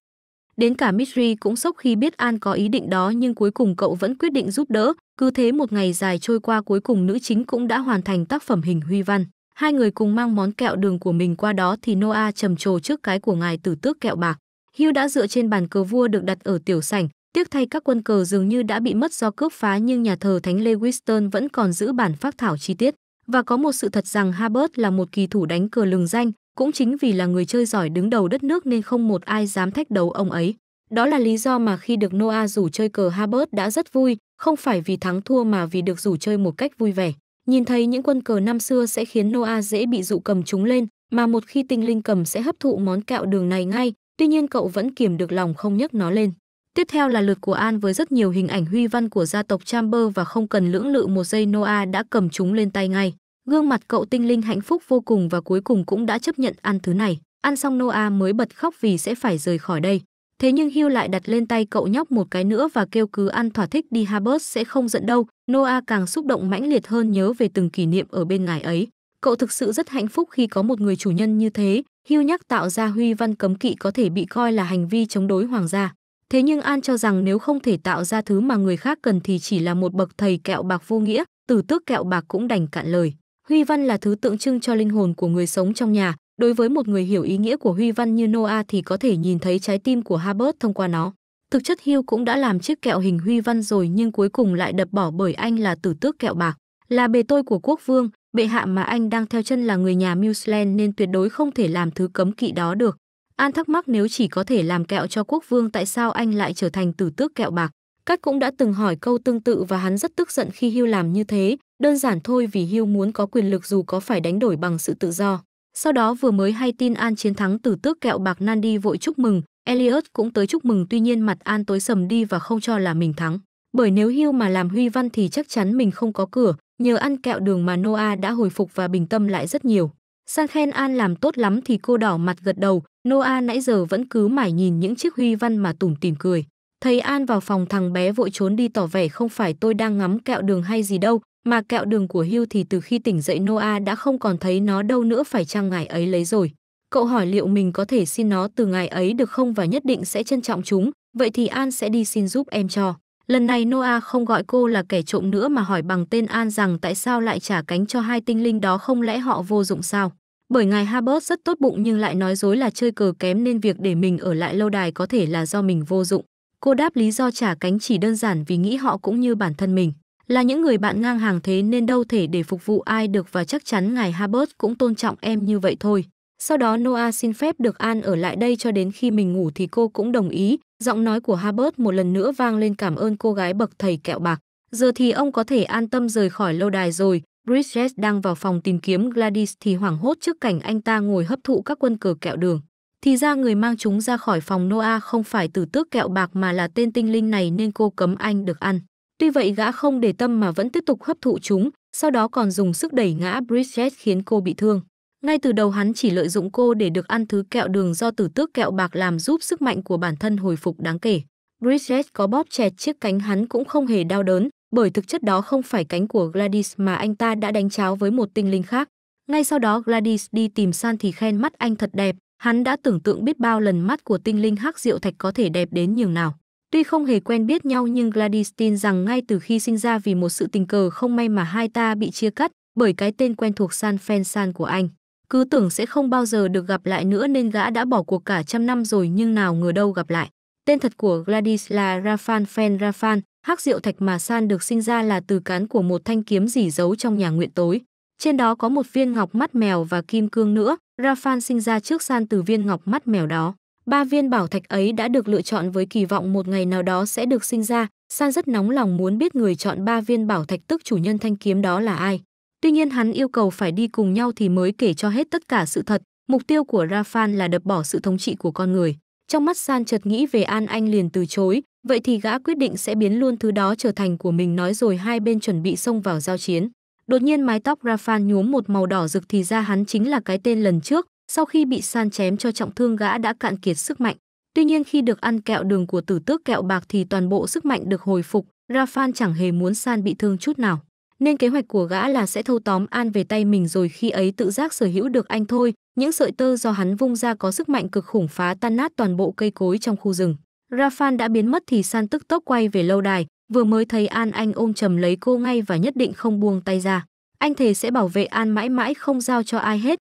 Đến cả Mitri cũng sốc khi biết An có ý định đó nhưng cuối cùng cậu vẫn quyết định giúp đỡ. Cứ thế một ngày dài trôi qua cuối cùng nữ chính cũng đã hoàn thành tác phẩm hình huy văn. Hai người cùng mang món kẹo đường của mình qua đó thì Noah trầm trồ trước cái của ngài tử tước kẹo bạc. Hugh đã dựa trên bàn cờ vua được đặt ở tiểu sảnh, tiếc thay các quân cờ dường như đã bị mất do cướp phá nhưng nhà thờ Thánh Lê Winston vẫn còn giữ bản phác thảo chi tiết. Và có một sự thật rằng Habert là một kỳ thủ đánh cờ lừng danh, cũng chính vì là người chơi giỏi đứng đầu đất nước nên không một ai dám thách đấu ông ấy. Đó là lý do mà khi được Noah rủ chơi cờ Habert đã rất vui, không phải vì thắng thua mà vì được rủ chơi một cách vui vẻ. Nhìn thấy những quân cờ năm xưa sẽ khiến Noah dễ bị dụ cầm chúng lên, mà một khi tinh linh cầm sẽ hấp thụ món kẹo đường này ngay, tuy nhiên cậu vẫn kiềm được lòng không nhấc nó lên. Tiếp theo là lượt của An với rất nhiều hình ảnh huy văn của gia tộc Chamber và không cần lưỡng lự một giây Noah đã cầm chúng lên tay ngay. Gương mặt cậu tinh linh hạnh phúc vô cùng và cuối cùng cũng đã chấp nhận ăn thứ này. Ăn xong Noah mới bật khóc vì sẽ phải rời khỏi đây. Thế nhưng Hiu lại đặt lên tay cậu nhóc một cái nữa và kêu cứ ăn thỏa thích đi Habert sẽ không giận đâu. Noah càng xúc động mãnh liệt hơn nhớ về từng kỷ niệm ở bên ngài ấy. Cậu thực sự rất hạnh phúc khi có một người chủ nhân như thế. Hiu nhắc tạo ra huy văn cấm kỵ có thể bị coi là hành vi chống đối hoàng gia. Thế nhưng An cho rằng nếu không thể tạo ra thứ mà người khác cần thì chỉ là một bậc thầy kẹo bạc vô nghĩa, từ tước kẹo bạc cũng đành cạn lời. Huy văn là thứ tượng trưng cho linh hồn của người sống trong nhà. Đối với một người hiểu ý nghĩa của huy văn như Noah thì có thể nhìn thấy trái tim của Herbert thông qua nó. Thực chất Hugh cũng đã làm chiếc kẹo hình huy văn rồi nhưng cuối cùng lại đập bỏ bởi anh là tử tước kẹo bạc. Là bề tôi của quốc vương, bệ hạ mà anh đang theo chân là người nhà Museland nên tuyệt đối không thể làm thứ cấm kỵ đó được. An thắc mắc nếu chỉ có thể làm kẹo cho quốc vương tại sao anh lại trở thành tử tước kẹo bạc. Các cũng đã từng hỏi câu tương tự và hắn rất tức giận khi Hưu làm như thế, đơn giản thôi vì Hưu muốn có quyền lực dù có phải đánh đổi bằng sự tự do. Sau đó vừa mới hay tin An chiến thắng từ tước kẹo bạc Nandi vội chúc mừng, Elliot cũng tới chúc mừng tuy nhiên mặt An tối sầm đi và không cho là mình thắng. Bởi nếu Hưu mà làm Huy Văn thì chắc chắn mình không có cửa, nhờ ăn kẹo đường mà Noah đã hồi phục và bình tâm lại rất nhiều. Sang khen An làm tốt lắm thì cô đỏ mặt gật đầu, Noah nãy giờ vẫn cứ mải nhìn những chiếc Huy Văn mà tủm tìm cười. Thầy An vào phòng thằng bé vội trốn đi tỏ vẻ không phải tôi đang ngắm kẹo đường hay gì đâu, mà kẹo đường của Hưu thì từ khi tỉnh dậy Noah đã không còn thấy nó đâu nữa phải chăng ngài ấy lấy rồi. Cậu hỏi liệu mình có thể xin nó từ ngài ấy được không và nhất định sẽ trân trọng chúng, vậy thì An sẽ đi xin giúp em cho. Lần này Noah không gọi cô là kẻ trộm nữa mà hỏi bằng tên An rằng tại sao lại trả cánh cho hai tinh linh đó không lẽ họ vô dụng sao? Bởi ngài Habert rất tốt bụng nhưng lại nói dối là chơi cờ kém nên việc để mình ở lại lâu đài có thể là do mình vô dụng. Cô đáp lý do trả cánh chỉ đơn giản vì nghĩ họ cũng như bản thân mình, là những người bạn ngang hàng thế nên đâu thể để phục vụ ai được và chắc chắn ngài Harbert cũng tôn trọng em như vậy thôi. Sau đó Noah xin phép được An ở lại đây cho đến khi mình ngủ thì cô cũng đồng ý. Giọng nói của Harbert một lần nữa vang lên cảm ơn cô gái bậc thầy kẹo bạc. Giờ thì ông có thể an tâm rời khỏi lâu đài rồi. Bridget đang vào phòng tìm kiếm Gladys thì hoảng hốt trước cảnh anh ta ngồi hấp thụ các quân cờ kẹo đường. Thì ra người mang chúng ra khỏi phòng Noah không phải từ tước kẹo bạc mà là tên tinh linh này nên cô cấm anh được ăn. Tuy vậy gã không để tâm mà vẫn tiếp tục hấp thụ chúng, sau đó còn dùng sức đẩy ngã Bridget khiến cô bị thương. Ngay từ đầu hắn chỉ lợi dụng cô để được ăn thứ kẹo đường do tử tước kẹo bạc làm giúp sức mạnh của bản thân hồi phục đáng kể. Bridget có bóp chẹt chiếc cánh hắn cũng không hề đau đớn, bởi thực chất đó không phải cánh của Gladys mà anh ta đã đánh cháo với một tinh linh khác. Ngay sau đó Gladys đi tìm San thì khen mắt anh thật đẹp, Hắn đã tưởng tượng biết bao lần mắt của tinh linh hắc diệu thạch có thể đẹp đến nhường nào. Tuy không hề quen biết nhau nhưng Gladys tin rằng ngay từ khi sinh ra vì một sự tình cờ không may mà hai ta bị chia cắt bởi cái tên quen thuộc San Phen San của anh. Cứ tưởng sẽ không bao giờ được gặp lại nữa nên gã đã bỏ cuộc cả trăm năm rồi nhưng nào ngờ đâu gặp lại. Tên thật của Gladys là Rafan Phen Rafan, hắc diệu thạch mà San được sinh ra là từ cán của một thanh kiếm dỉ giấu trong nhà nguyện tối. Trên đó có một viên ngọc mắt mèo và kim cương nữa, Rafan sinh ra trước san từ viên ngọc mắt mèo đó. Ba viên bảo thạch ấy đã được lựa chọn với kỳ vọng một ngày nào đó sẽ được sinh ra. San rất nóng lòng muốn biết người chọn ba viên bảo thạch tức chủ nhân thanh kiếm đó là ai. Tuy nhiên hắn yêu cầu phải đi cùng nhau thì mới kể cho hết tất cả sự thật. Mục tiêu của Rafan là đập bỏ sự thống trị của con người. Trong mắt San chợt nghĩ về An Anh liền từ chối, vậy thì gã quyết định sẽ biến luôn thứ đó trở thành của mình nói rồi hai bên chuẩn bị xông vào giao chiến. Đột nhiên mái tóc Rafan nhuốm một màu đỏ rực thì ra hắn chính là cái tên lần trước, sau khi bị san chém cho trọng thương gã đã cạn kiệt sức mạnh. Tuy nhiên khi được ăn kẹo đường của tử tước kẹo bạc thì toàn bộ sức mạnh được hồi phục, Rafan chẳng hề muốn san bị thương chút nào. Nên kế hoạch của gã là sẽ thâu tóm An về tay mình rồi khi ấy tự giác sở hữu được anh thôi, những sợi tơ do hắn vung ra có sức mạnh cực khủng phá tan nát toàn bộ cây cối trong khu rừng. Rafan đã biến mất thì San tức tốc quay về lâu đài, Vừa mới thấy An anh ôm chầm lấy cô ngay và nhất định không buông tay ra. Anh thề sẽ bảo vệ An mãi mãi không giao cho ai hết.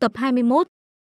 Tập 21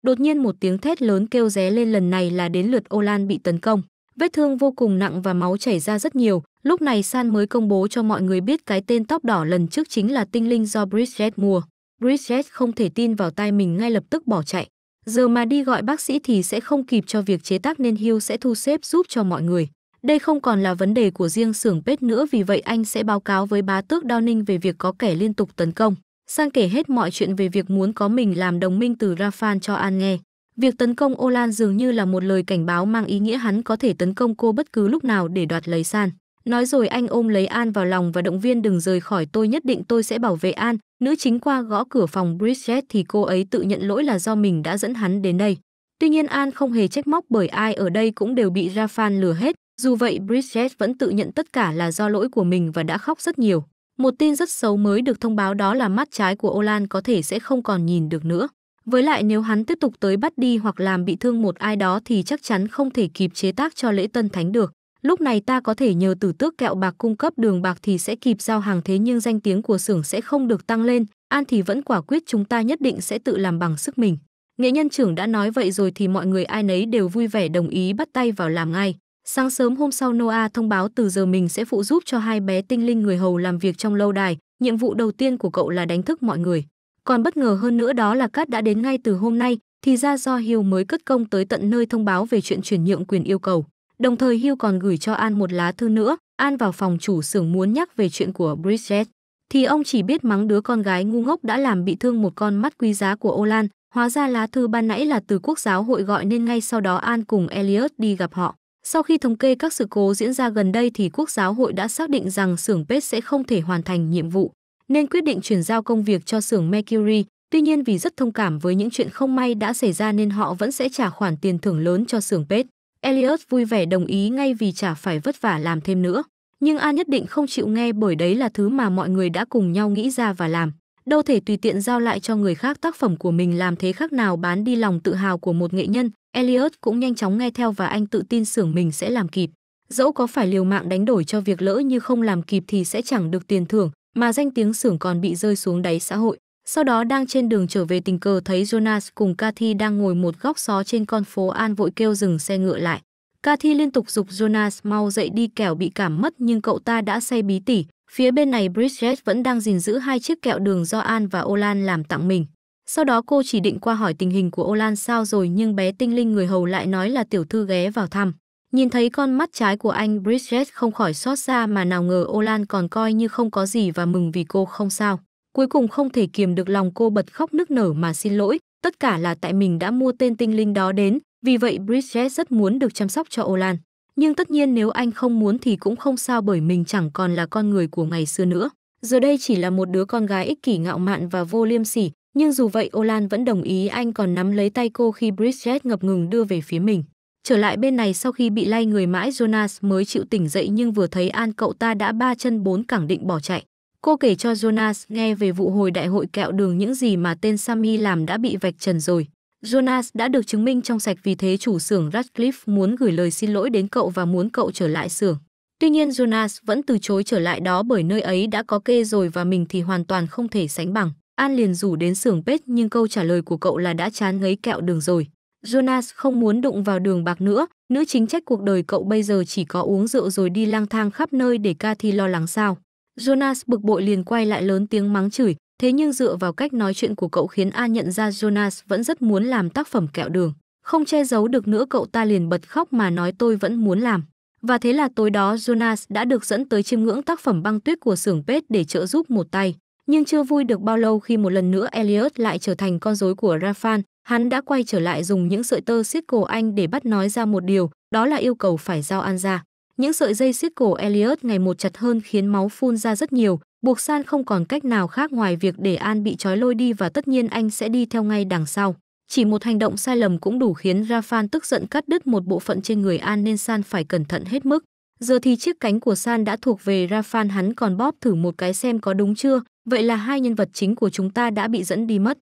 Đột nhiên một tiếng thét lớn kêu ré lên lần này là đến lượt Olan bị tấn công. Vết thương vô cùng nặng và máu chảy ra rất nhiều. Lúc này San mới công bố cho mọi người biết cái tên tóc đỏ lần trước chính là tinh linh do Bridget mua. Bridget không thể tin vào tai mình ngay lập tức bỏ chạy. Giờ mà đi gọi bác sĩ thì sẽ không kịp cho việc chế tác nên Hugh sẽ thu xếp giúp cho mọi người. Đây không còn là vấn đề của riêng xưởng pet nữa vì vậy anh sẽ báo cáo với bá tước Downing về việc có kẻ liên tục tấn công. Sang kể hết mọi chuyện về việc muốn có mình làm đồng minh từ Rafan cho An nghe. Việc tấn công Olan dường như là một lời cảnh báo mang ý nghĩa hắn có thể tấn công cô bất cứ lúc nào để đoạt lấy San. Nói rồi anh ôm lấy An vào lòng và động viên đừng rời khỏi tôi nhất định tôi sẽ bảo vệ An. Nữ chính qua gõ cửa phòng Bridget thì cô ấy tự nhận lỗi là do mình đã dẫn hắn đến đây. Tuy nhiên An không hề trách móc bởi ai ở đây cũng đều bị Rafan lừa hết. Dù vậy, Bridget vẫn tự nhận tất cả là do lỗi của mình và đã khóc rất nhiều. Một tin rất xấu mới được thông báo đó là mắt trái của Olan có thể sẽ không còn nhìn được nữa. Với lại nếu hắn tiếp tục tới bắt đi hoặc làm bị thương một ai đó thì chắc chắn không thể kịp chế tác cho lễ tân thánh được. Lúc này ta có thể nhờ tử tước kẹo bạc cung cấp đường bạc thì sẽ kịp giao hàng thế nhưng danh tiếng của xưởng sẽ không được tăng lên. An thì vẫn quả quyết chúng ta nhất định sẽ tự làm bằng sức mình. Nghệ nhân trưởng đã nói vậy rồi thì mọi người ai nấy đều vui vẻ đồng ý bắt tay vào làm ngay. Sáng sớm hôm sau Noah thông báo từ giờ mình sẽ phụ giúp cho hai bé tinh linh người hầu làm việc trong lâu đài, nhiệm vụ đầu tiên của cậu là đánh thức mọi người. Còn bất ngờ hơn nữa đó là Cát đã đến ngay từ hôm nay, thì ra do Hiêu mới cất công tới tận nơi thông báo về chuyện chuyển nhượng quyền yêu cầu. Đồng thời Hiêu còn gửi cho An một lá thư nữa, An vào phòng chủ xưởng muốn nhắc về chuyện của Bridget. Thì ông chỉ biết mắng đứa con gái ngu ngốc đã làm bị thương một con mắt quý giá của Olan, hóa ra lá thư ban nãy là từ quốc giáo hội gọi nên ngay sau đó An cùng Elliot đi gặp họ. Sau khi thống kê các sự cố diễn ra gần đây thì Quốc giáo hội đã xác định rằng xưởng PET sẽ không thể hoàn thành nhiệm vụ, nên quyết định chuyển giao công việc cho xưởng Mercury. Tuy nhiên vì rất thông cảm với những chuyện không may đã xảy ra nên họ vẫn sẽ trả khoản tiền thưởng lớn cho xưởng PET. Elliot vui vẻ đồng ý ngay vì chả phải vất vả làm thêm nữa. Nhưng A nhất định không chịu nghe bởi đấy là thứ mà mọi người đã cùng nhau nghĩ ra và làm đâu thể tùy tiện giao lại cho người khác tác phẩm của mình làm thế khác nào bán đi lòng tự hào của một nghệ nhân elliot cũng nhanh chóng nghe theo và anh tự tin xưởng mình sẽ làm kịp dẫu có phải liều mạng đánh đổi cho việc lỡ như không làm kịp thì sẽ chẳng được tiền thưởng mà danh tiếng xưởng còn bị rơi xuống đáy xã hội sau đó đang trên đường trở về tình cờ thấy Jonas cùng Cathy đang ngồi một góc xó trên con phố An vội kêu dừng xe ngựa lại. Cathy liên tục dục Jonas mau dậy đi kẻo bị cảm mất nhưng cậu ta đã say bí tỉ, Phía bên này Bridget vẫn đang gìn giữ hai chiếc kẹo đường do An và Olan làm tặng mình. Sau đó cô chỉ định qua hỏi tình hình của Olan sao rồi nhưng bé tinh linh người hầu lại nói là tiểu thư ghé vào thăm. Nhìn thấy con mắt trái của anh Bridget không khỏi xót xa mà nào ngờ Olan còn coi như không có gì và mừng vì cô không sao. Cuối cùng không thể kiềm được lòng cô bật khóc nức nở mà xin lỗi, tất cả là tại mình đã mua tên tinh linh đó đến, vì vậy Bridget rất muốn được chăm sóc cho Olan. Nhưng tất nhiên nếu anh không muốn thì cũng không sao bởi mình chẳng còn là con người của ngày xưa nữa. Giờ đây chỉ là một đứa con gái ích kỷ ngạo mạn và vô liêm sỉ, nhưng dù vậy Olan vẫn đồng ý anh còn nắm lấy tay cô khi Bridget ngập ngừng đưa về phía mình. Trở lại bên này sau khi bị lay người mãi Jonas mới chịu tỉnh dậy nhưng vừa thấy An cậu ta đã ba chân bốn cẳng định bỏ chạy. Cô kể cho Jonas nghe về vụ hồi đại hội kẹo đường những gì mà tên Sammy làm đã bị vạch trần rồi. Jonas đã được chứng minh trong sạch vì thế chủ xưởng Radcliffe muốn gửi lời xin lỗi đến cậu và muốn cậu trở lại xưởng. Tuy nhiên Jonas vẫn từ chối trở lại đó bởi nơi ấy đã có kê rồi và mình thì hoàn toàn không thể sánh bằng. An liền rủ đến xưởng Pet nhưng câu trả lời của cậu là đã chán ngấy kẹo đường rồi. Jonas không muốn đụng vào đường bạc nữa, nữ chính trách cuộc đời cậu bây giờ chỉ có uống rượu rồi đi lang thang khắp nơi để Cathy lo lắng sao. Jonas bực bội liền quay lại lớn tiếng mắng chửi, Thế nhưng dựa vào cách nói chuyện của cậu khiến An nhận ra Jonas vẫn rất muốn làm tác phẩm kẹo đường. Không che giấu được nữa cậu ta liền bật khóc mà nói tôi vẫn muốn làm. Và thế là tối đó Jonas đã được dẫn tới chiêm ngưỡng tác phẩm băng tuyết của xưởng Pet để trợ giúp một tay. Nhưng chưa vui được bao lâu khi một lần nữa Elliot lại trở thành con rối của Rafan, hắn đã quay trở lại dùng những sợi tơ siết cổ anh để bắt nói ra một điều, đó là yêu cầu phải giao An ra. Những sợi dây siết cổ Elliot ngày một chặt hơn khiến máu phun ra rất nhiều, buộc San không còn cách nào khác ngoài việc để An bị trói lôi đi và tất nhiên anh sẽ đi theo ngay đằng sau. Chỉ một hành động sai lầm cũng đủ khiến Rafan tức giận cắt đứt một bộ phận trên người An nên San phải cẩn thận hết mức. Giờ thì chiếc cánh của San đã thuộc về Rafan hắn còn bóp thử một cái xem có đúng chưa, vậy là hai nhân vật chính của chúng ta đã bị dẫn đi mất.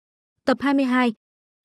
Tập 22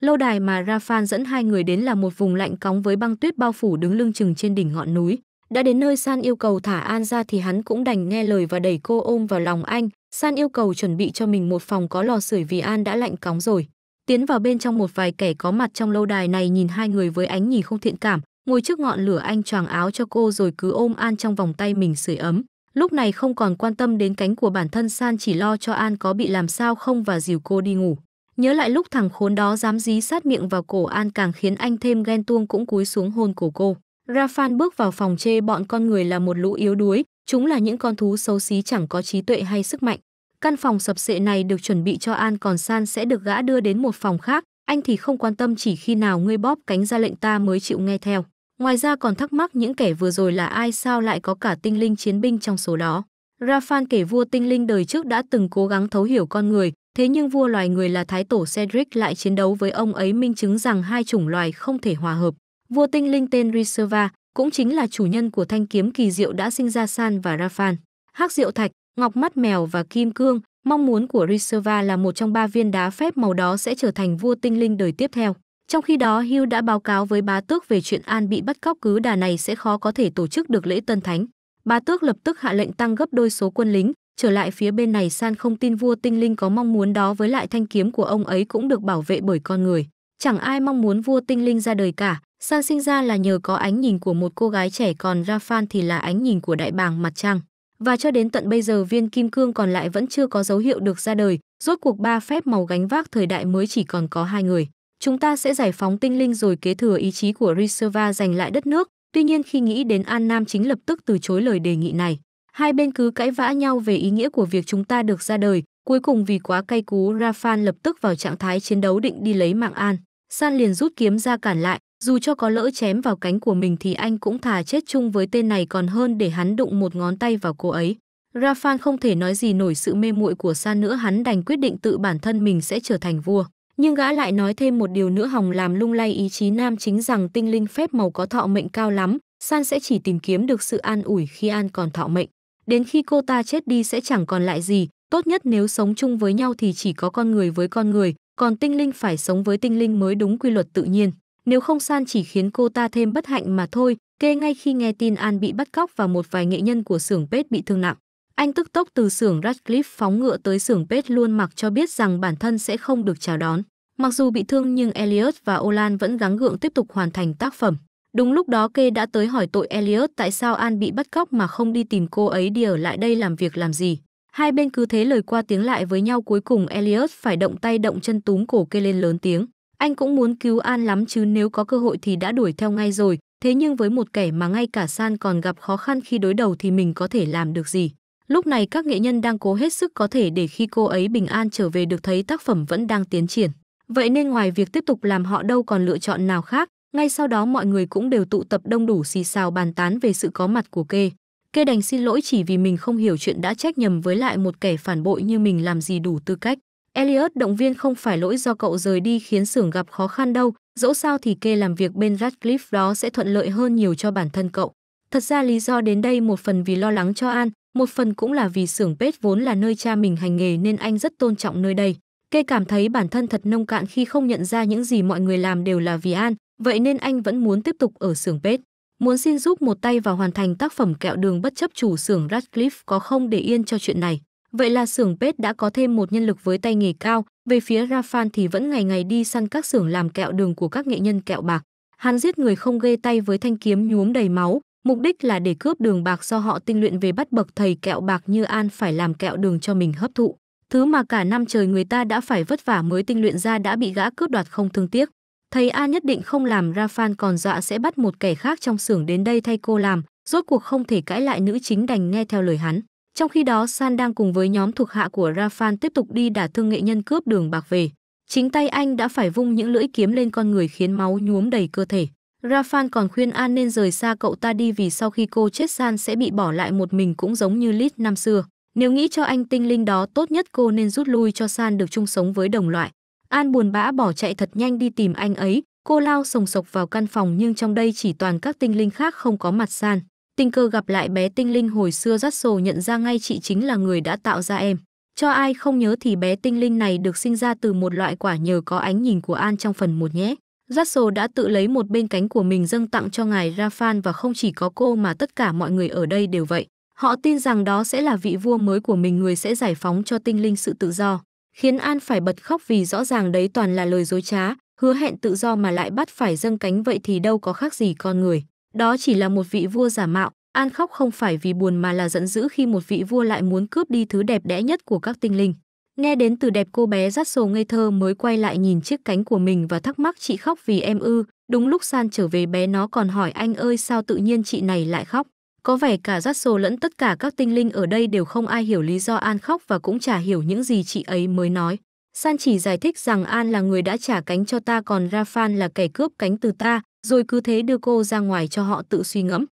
Lâu đài mà Rafan dẫn hai người đến là một vùng lạnh cóng với băng tuyết bao phủ đứng lưng chừng trên đỉnh ngọn núi. Đã đến nơi San yêu cầu thả An ra thì hắn cũng đành nghe lời và đẩy cô ôm vào lòng anh. San yêu cầu chuẩn bị cho mình một phòng có lò sưởi vì An đã lạnh cóng rồi. Tiến vào bên trong một vài kẻ có mặt trong lâu đài này nhìn hai người với ánh nhìn không thiện cảm, ngồi trước ngọn lửa anh choàng áo cho cô rồi cứ ôm An trong vòng tay mình sưởi ấm. Lúc này không còn quan tâm đến cánh của bản thân San chỉ lo cho An có bị làm sao không và dìu cô đi ngủ. Nhớ lại lúc thằng khốn đó dám dí sát miệng vào cổ An càng khiến anh thêm ghen tuông cũng cúi xuống hôn cổ cô. Rafan bước vào phòng chê bọn con người là một lũ yếu đuối, chúng là những con thú xấu xí chẳng có trí tuệ hay sức mạnh. Căn phòng sập sệ này được chuẩn bị cho An còn San sẽ được gã đưa đến một phòng khác, anh thì không quan tâm chỉ khi nào ngươi bóp cánh ra lệnh ta mới chịu nghe theo. Ngoài ra còn thắc mắc những kẻ vừa rồi là ai sao lại có cả tinh linh chiến binh trong số đó. Rafan kể vua tinh linh đời trước đã từng cố gắng thấu hiểu con người, thế nhưng vua loài người là thái tổ Cedric lại chiến đấu với ông ấy minh chứng rằng hai chủng loài không thể hòa hợp. Vua tinh linh tên Risava cũng chính là chủ nhân của thanh kiếm kỳ diệu đã sinh ra San và Rafan. Hắc diệu thạch, ngọc mắt mèo và kim cương, mong muốn của Risava là một trong ba viên đá phép màu đó sẽ trở thành vua tinh linh đời tiếp theo. Trong khi đó, Hugh đã báo cáo với bá tước về chuyện An bị bắt cóc cứ đà này sẽ khó có thể tổ chức được lễ tân thánh. Bá tước lập tức hạ lệnh tăng gấp đôi số quân lính, trở lại phía bên này San không tin vua tinh linh có mong muốn đó với lại thanh kiếm của ông ấy cũng được bảo vệ bởi con người. Chẳng ai mong muốn vua tinh linh ra đời cả, San sinh ra là nhờ có ánh nhìn của một cô gái trẻ còn Rafan thì là ánh nhìn của đại bàng mặt trăng. Và cho đến tận bây giờ viên kim cương còn lại vẫn chưa có dấu hiệu được ra đời, rốt cuộc ba phép màu gánh vác thời đại mới chỉ còn có hai người. Chúng ta sẽ giải phóng tinh linh rồi kế thừa ý chí của Riserva giành lại đất nước. Tuy nhiên khi nghĩ đến An Nam chính lập tức từ chối lời đề nghị này. Hai bên cứ cãi vã nhau về ý nghĩa của việc chúng ta được ra đời. Cuối cùng vì quá cay cú Rafan lập tức vào trạng thái chiến đấu định đi lấy mạng An. San liền rút kiếm ra cản lại, dù cho có lỡ chém vào cánh của mình thì anh cũng thà chết chung với tên này còn hơn để hắn đụng một ngón tay vào cô ấy. Rafan không thể nói gì nổi sự mê muội của San nữa hắn đành quyết định tự bản thân mình sẽ trở thành vua. Nhưng gã lại nói thêm một điều nữa hòng làm lung lay ý chí nam chính rằng tinh linh phép màu có thọ mệnh cao lắm, San sẽ chỉ tìm kiếm được sự an ủi khi An còn thọ mệnh. Đến khi cô ta chết đi sẽ chẳng còn lại gì, tốt nhất nếu sống chung với nhau thì chỉ có con người với con người, còn tinh linh phải sống với tinh linh mới đúng quy luật tự nhiên. Nếu không san chỉ khiến cô ta thêm bất hạnh mà thôi, kê ngay khi nghe tin An bị bắt cóc và một vài nghệ nhân của xưởng Pết bị thương nặng. Anh tức tốc từ xưởng Radcliffe phóng ngựa tới xưởng Pết luôn mặc cho biết rằng bản thân sẽ không được chào đón. Mặc dù bị thương nhưng Elliot và Olan vẫn gắng gượng tiếp tục hoàn thành tác phẩm. Đúng lúc đó Kê đã tới hỏi tội Elliot tại sao An bị bắt cóc mà không đi tìm cô ấy đi ở lại đây làm việc làm gì. Hai bên cứ thế lời qua tiếng lại với nhau cuối cùng Elliot phải động tay động chân túm cổ Kê lên lớn tiếng. Anh cũng muốn cứu An lắm chứ nếu có cơ hội thì đã đuổi theo ngay rồi, thế nhưng với một kẻ mà ngay cả San còn gặp khó khăn khi đối đầu thì mình có thể làm được gì. Lúc này các nghệ nhân đang cố hết sức có thể để khi cô ấy bình an trở về được thấy tác phẩm vẫn đang tiến triển. Vậy nên ngoài việc tiếp tục làm họ đâu còn lựa chọn nào khác, ngay sau đó mọi người cũng đều tụ tập đông đủ xì xào bàn tán về sự có mặt của kê. Kê đành xin lỗi chỉ vì mình không hiểu chuyện đã trách nhầm với lại một kẻ phản bội như mình làm gì đủ tư cách. Elliot động viên không phải lỗi do cậu rời đi khiến xưởng gặp khó khăn đâu, dẫu sao thì kê làm việc bên Radcliffe đó sẽ thuận lợi hơn nhiều cho bản thân cậu. Thật ra lý do đến đây một phần vì lo lắng cho An, một phần cũng là vì xưởng Pet vốn là nơi cha mình hành nghề nên anh rất tôn trọng nơi đây. Kê cảm thấy bản thân thật nông cạn khi không nhận ra những gì mọi người làm đều là vì An, vậy nên anh vẫn muốn tiếp tục ở xưởng Pet. Muốn xin giúp một tay và hoàn thành tác phẩm kẹo đường bất chấp chủ xưởng Radcliffe có không để yên cho chuyện này. Vậy là xưởng Pết đã có thêm một nhân lực với tay nghề cao, về phía Rafan thì vẫn ngày ngày đi săn các xưởng làm kẹo đường của các nghệ nhân kẹo bạc. Hắn giết người không gây tay với thanh kiếm nhuốm đầy máu, mục đích là để cướp đường bạc do họ tinh luyện về bắt bậc thầy kẹo bạc như An phải làm kẹo đường cho mình hấp thụ. Thứ mà cả năm trời người ta đã phải vất vả mới tinh luyện ra đã bị gã cướp đoạt không thương tiếc. Thầy An nhất định không làm Rafan còn dọa sẽ bắt một kẻ khác trong xưởng đến đây thay cô làm, rốt cuộc không thể cãi lại nữ chính đành nghe theo lời hắn. Trong khi đó San đang cùng với nhóm thuộc hạ của Rafan tiếp tục đi đả thương nghệ nhân cướp đường bạc về. Chính tay anh đã phải vung những lưỡi kiếm lên con người khiến máu nhuốm đầy cơ thể. Rafan còn khuyên An nên rời xa cậu ta đi vì sau khi cô chết San sẽ bị bỏ lại một mình cũng giống như Lít năm xưa. Nếu nghĩ cho anh tinh linh đó tốt nhất cô nên rút lui cho San được chung sống với đồng loại. An buồn bã bỏ chạy thật nhanh đi tìm anh ấy, cô lao sồng sộc vào căn phòng nhưng trong đây chỉ toàn các tinh linh khác không có mặt San. Tình cờ gặp lại bé tinh linh hồi xưa rắt sổ nhận ra ngay chị chính là người đã tạo ra em. Cho ai không nhớ thì bé tinh linh này được sinh ra từ một loại quả nhờ có ánh nhìn của An trong phần một nhé. Russell đã tự lấy một bên cánh của mình dâng tặng cho ngài Rafan và không chỉ có cô mà tất cả mọi người ở đây đều vậy. Họ tin rằng đó sẽ là vị vua mới của mình người sẽ giải phóng cho tinh linh sự tự do. Khiến An phải bật khóc vì rõ ràng đấy toàn là lời dối trá, hứa hẹn tự do mà lại bắt phải dâng cánh vậy thì đâu có khác gì con người. Đó chỉ là một vị vua giả mạo, An khóc không phải vì buồn mà là giận dữ khi một vị vua lại muốn cướp đi thứ đẹp đẽ nhất của các tinh linh. Nghe đến từ đẹp cô bé rát sầu ngây thơ mới quay lại nhìn chiếc cánh của mình và thắc mắc chị khóc vì em ư. Đúng lúc San trở về bé nó còn hỏi anh ơi sao tự nhiên chị này lại khóc. Có vẻ cả rát sầu lẫn tất cả các tinh linh ở đây đều không ai hiểu lý do An khóc và cũng chả hiểu những gì chị ấy mới nói. San chỉ giải thích rằng An là người đã trả cánh cho ta còn Rafan là kẻ cướp cánh từ ta, rồi cứ thế đưa cô ra ngoài cho họ tự suy ngẫm.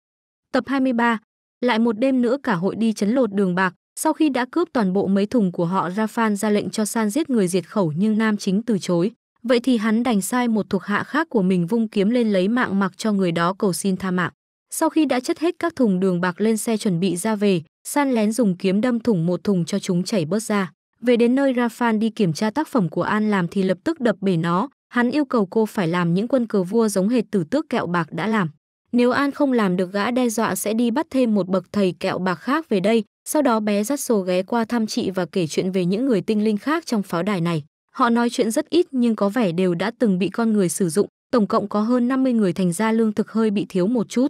Tập 23, lại một đêm nữa cả hội đi chấn lột đường bạc, sau khi đã cướp toàn bộ mấy thùng của họ ra Phan ra lệnh cho San giết người diệt khẩu nhưng nam chính từ chối. Vậy thì hắn đành sai một thuộc hạ khác của mình vung kiếm lên lấy mạng mặc cho người đó cầu xin tha mạng. Sau khi đã chất hết các thùng đường bạc lên xe chuẩn bị ra về, San lén dùng kiếm đâm thủng một thùng cho chúng chảy bớt ra. Về đến nơi Rafan đi kiểm tra tác phẩm của An làm thì lập tức đập bể nó, Hắn yêu cầu cô phải làm những quân cờ vua giống hệt tử tước kẹo bạc đã làm. Nếu An không làm được gã đe dọa sẽ đi bắt thêm một bậc thầy kẹo bạc khác về đây, sau đó bé dắt sổ ghé qua thăm chị và kể chuyện về những người tinh linh khác trong pháo đài này. Họ nói chuyện rất ít nhưng có vẻ đều đã từng bị con người sử dụng, tổng cộng có hơn 50 người thành ra lương thực hơi bị thiếu một chút.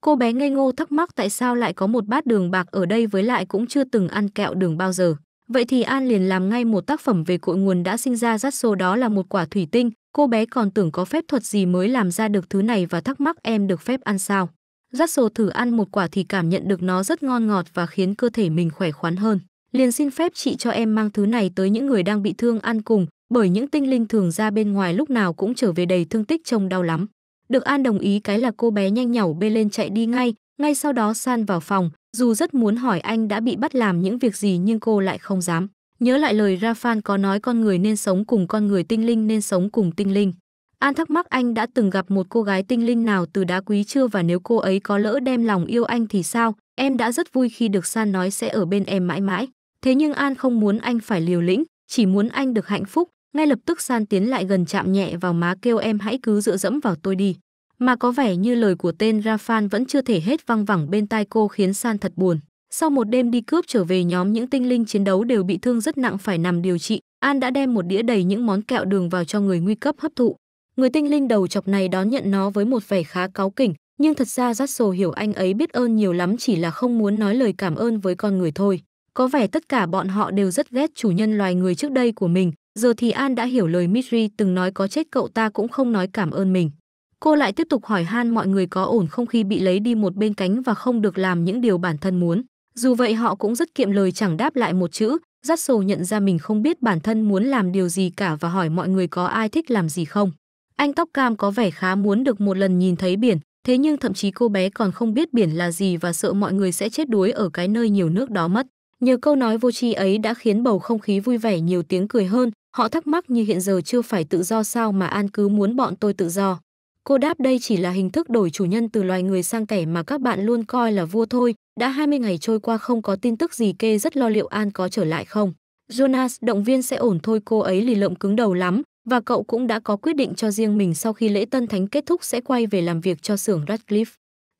Cô bé ngây ngô thắc mắc tại sao lại có một bát đường bạc ở đây với lại cũng chưa từng ăn kẹo đường bao giờ. Vậy thì An liền làm ngay một tác phẩm về cội nguồn đã sinh ra rát Jasso đó là một quả thủy tinh, cô bé còn tưởng có phép thuật gì mới làm ra được thứ này và thắc mắc em được phép ăn sao. rát Jasso thử ăn một quả thì cảm nhận được nó rất ngon ngọt và khiến cơ thể mình khỏe khoắn hơn. Liền xin phép chị cho em mang thứ này tới những người đang bị thương ăn cùng, bởi những tinh linh thường ra bên ngoài lúc nào cũng trở về đầy thương tích trông đau lắm. Được An đồng ý cái là cô bé nhanh nhảu bê lên chạy đi ngay, ngay sau đó san vào phòng, dù rất muốn hỏi anh đã bị bắt làm những việc gì nhưng cô lại không dám. Nhớ lại lời Rafan có nói con người nên sống cùng con người tinh linh nên sống cùng tinh linh. An thắc mắc anh đã từng gặp một cô gái tinh linh nào từ đá quý chưa và nếu cô ấy có lỡ đem lòng yêu anh thì sao? Em đã rất vui khi được San nói sẽ ở bên em mãi mãi. Thế nhưng An không muốn anh phải liều lĩnh, chỉ muốn anh được hạnh phúc. Ngay lập tức San tiến lại gần chạm nhẹ vào má kêu em hãy cứ dựa dẫm vào tôi đi. Mà có vẻ như lời của tên Rafan vẫn chưa thể hết văng vẳng bên tai cô khiến San thật buồn. Sau một đêm đi cướp trở về nhóm những tinh linh chiến đấu đều bị thương rất nặng phải nằm điều trị, An đã đem một đĩa đầy những món kẹo đường vào cho người nguy cấp hấp thụ. Người tinh linh đầu chọc này đón nhận nó với một vẻ khá cáu kỉnh, nhưng thật ra Russell hiểu anh ấy biết ơn nhiều lắm chỉ là không muốn nói lời cảm ơn với con người thôi. Có vẻ tất cả bọn họ đều rất ghét chủ nhân loài người trước đây của mình, giờ thì An đã hiểu lời Mitri từng nói có chết cậu ta cũng không nói cảm ơn mình. Cô lại tiếp tục hỏi han mọi người có ổn không khi bị lấy đi một bên cánh và không được làm những điều bản thân muốn. Dù vậy họ cũng rất kiệm lời chẳng đáp lại một chữ, dắt sầu nhận ra mình không biết bản thân muốn làm điều gì cả và hỏi mọi người có ai thích làm gì không. Anh tóc cam có vẻ khá muốn được một lần nhìn thấy biển, thế nhưng thậm chí cô bé còn không biết biển là gì và sợ mọi người sẽ chết đuối ở cái nơi nhiều nước đó mất. Nhờ câu nói vô tri ấy đã khiến bầu không khí vui vẻ nhiều tiếng cười hơn, họ thắc mắc như hiện giờ chưa phải tự do sao mà An cứ muốn bọn tôi tự do. Cô đáp đây chỉ là hình thức đổi chủ nhân từ loài người sang kẻ mà các bạn luôn coi là vua thôi. Đã 20 ngày trôi qua không có tin tức gì kê rất lo liệu An có trở lại không. Jonas động viên sẽ ổn thôi cô ấy lì lợm cứng đầu lắm và cậu cũng đã có quyết định cho riêng mình sau khi lễ tân thánh kết thúc sẽ quay về làm việc cho xưởng Radcliffe.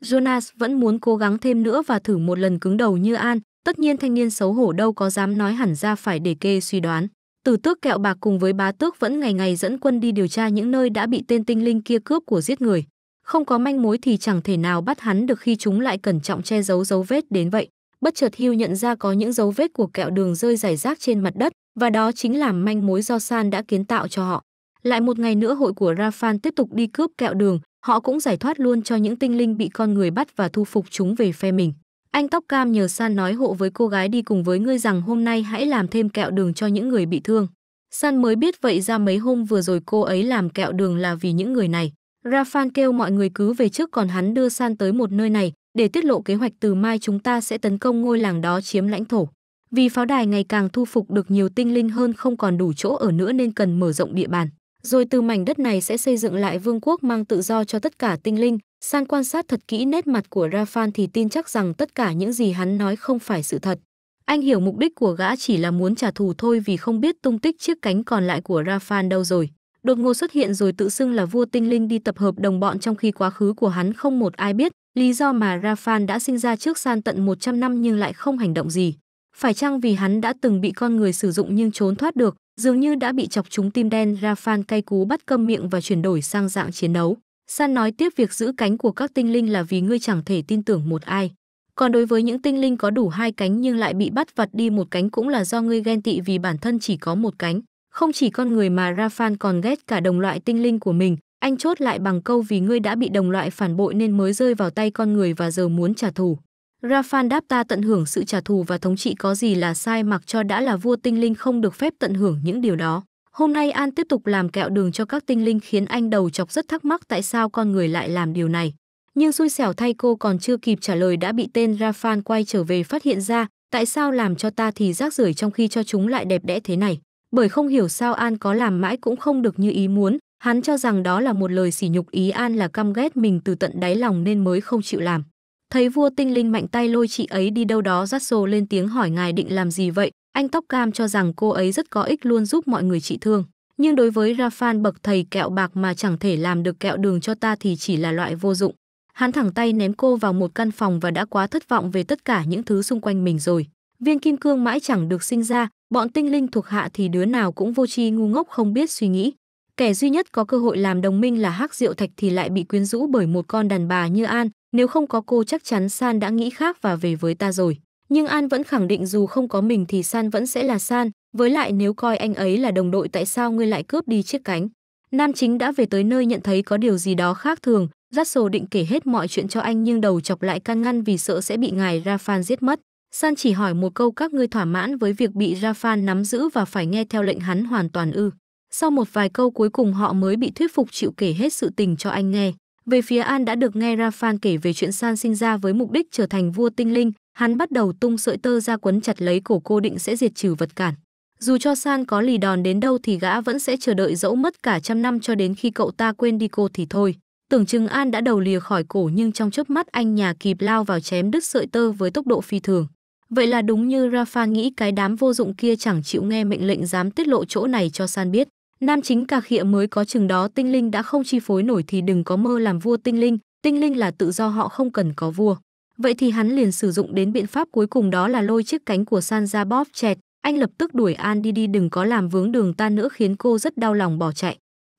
Jonas vẫn muốn cố gắng thêm nữa và thử một lần cứng đầu như An, tất nhiên thanh niên xấu hổ đâu có dám nói hẳn ra phải để kê suy đoán. Từ tước kẹo bạc cùng với bá tước vẫn ngày ngày dẫn quân đi điều tra những nơi đã bị tên tinh linh kia cướp của giết người. Không có manh mối thì chẳng thể nào bắt hắn được khi chúng lại cẩn trọng che giấu dấu vết đến vậy. Bất chợt Hưu nhận ra có những dấu vết của kẹo đường rơi rải rác trên mặt đất và đó chính là manh mối do San đã kiến tạo cho họ. Lại một ngày nữa hội của Rafan tiếp tục đi cướp kẹo đường, họ cũng giải thoát luôn cho những tinh linh bị con người bắt và thu phục chúng về phe mình. Anh tóc cam nhờ San nói hộ với cô gái đi cùng với ngươi rằng hôm nay hãy làm thêm kẹo đường cho những người bị thương. San mới biết vậy ra mấy hôm vừa rồi cô ấy làm kẹo đường là vì những người này. Rafan kêu mọi người cứ về trước còn hắn đưa San tới một nơi này để tiết lộ kế hoạch từ mai chúng ta sẽ tấn công ngôi làng đó chiếm lãnh thổ. Vì pháo đài ngày càng thu phục được nhiều tinh linh hơn không còn đủ chỗ ở nữa nên cần mở rộng địa bàn. Rồi từ mảnh đất này sẽ xây dựng lại vương quốc mang tự do cho tất cả tinh linh, San quan sát thật kỹ nét mặt của Rafan thì tin chắc rằng tất cả những gì hắn nói không phải sự thật. Anh hiểu mục đích của gã chỉ là muốn trả thù thôi vì không biết tung tích chiếc cánh còn lại của Rafan đâu rồi. Đột ngột xuất hiện rồi tự xưng là vua tinh linh đi tập hợp đồng bọn trong khi quá khứ của hắn không một ai biết, lý do mà Rafan đã sinh ra trước San tận 100 năm nhưng lại không hành động gì. Phải chăng vì hắn đã từng bị con người sử dụng nhưng trốn thoát được, dường như đã bị chọc trúng tim đen Rafan cay cú bắt cơm miệng và chuyển đổi sang dạng chiến đấu. San nói tiếp việc giữ cánh của các tinh linh là vì ngươi chẳng thể tin tưởng một ai. Còn đối với những tinh linh có đủ hai cánh nhưng lại bị bắt vặt đi một cánh cũng là do ngươi ghen tị vì bản thân chỉ có một cánh. Không chỉ con người mà Rafan còn ghét cả đồng loại tinh linh của mình. Anh chốt lại bằng câu vì ngươi đã bị đồng loại phản bội nên mới rơi vào tay con người và giờ muốn trả thù. Rafan đáp ta tận hưởng sự trả thù và thống trị có gì là sai mặc cho đã là vua tinh linh không được phép tận hưởng những điều đó. Hôm nay An tiếp tục làm kẹo đường cho các tinh linh khiến anh đầu chọc rất thắc mắc tại sao con người lại làm điều này. Nhưng xui xẻo thay cô còn chưa kịp trả lời đã bị tên Rafan quay trở về phát hiện ra, tại sao làm cho ta thì rác rưởi trong khi cho chúng lại đẹp đẽ thế này. Bởi không hiểu sao An có làm mãi cũng không được như ý muốn, hắn cho rằng đó là một lời sỉ nhục ý An là căm ghét mình từ tận đáy lòng nên mới không chịu làm. Thấy vua tinh linh mạnh tay lôi chị ấy đi đâu đó rát rồ lên tiếng hỏi ngài định làm gì vậy, anh tóc cam cho rằng cô ấy rất có ích luôn giúp mọi người trị thương. Nhưng đối với Rafan bậc thầy kẹo bạc mà chẳng thể làm được kẹo đường cho ta thì chỉ là loại vô dụng. Hắn thẳng tay ném cô vào một căn phòng và đã quá thất vọng về tất cả những thứ xung quanh mình rồi. Viên kim cương mãi chẳng được sinh ra, bọn tinh linh thuộc hạ thì đứa nào cũng vô tri ngu ngốc không biết suy nghĩ. Kẻ duy nhất có cơ hội làm đồng minh là Hắc Diệu Thạch thì lại bị quyến rũ bởi một con đàn bà như An, nếu không có cô chắc chắn San đã nghĩ khác và về với ta rồi. Nhưng An vẫn khẳng định dù không có mình thì San vẫn sẽ là San, với lại nếu coi anh ấy là đồng đội tại sao ngươi lại cướp đi chiếc cánh. Nam chính đã về tới nơi nhận thấy có điều gì đó khác thường, Russell định kể hết mọi chuyện cho anh nhưng đầu chọc lại can ngăn vì sợ sẽ bị ngài Rafan giết mất. San chỉ hỏi một câu các ngươi thỏa mãn với việc bị Rafan nắm giữ và phải nghe theo lệnh hắn hoàn toàn ư. Sau một vài câu cuối cùng họ mới bị thuyết phục chịu kể hết sự tình cho anh nghe. Về phía An đã được nghe Rafan kể về chuyện San sinh ra với mục đích trở thành vua tinh linh, hắn bắt đầu tung sợi tơ ra quấn chặt lấy cổ cô định sẽ diệt trừ vật cản. Dù cho San có lì đòn đến đâu thì gã vẫn sẽ chờ đợi dẫu mất cả trăm năm cho đến khi cậu ta quên đi cô thì thôi. Tưởng chừng An đã đầu lìa khỏi cổ nhưng trong chớp mắt anh nhà kịp lao vào chém đứt sợi tơ với tốc độ phi thường. Vậy là đúng như Rafa nghĩ cái đám vô dụng kia chẳng chịu nghe mệnh lệnh dám tiết lộ chỗ này cho San biết. Nam chính cà khịa mới có chừng đó tinh linh đã không chi phối nổi thì đừng có mơ làm vua tinh linh, tinh linh là tự do họ không cần có vua. Vậy thì hắn liền sử dụng đến biện pháp cuối cùng đó là lôi chiếc cánh của San ra bóp chẹt, anh lập tức đuổi An đi đi đừng có làm vướng đường ta nữa khiến cô rất đau lòng bỏ chạy.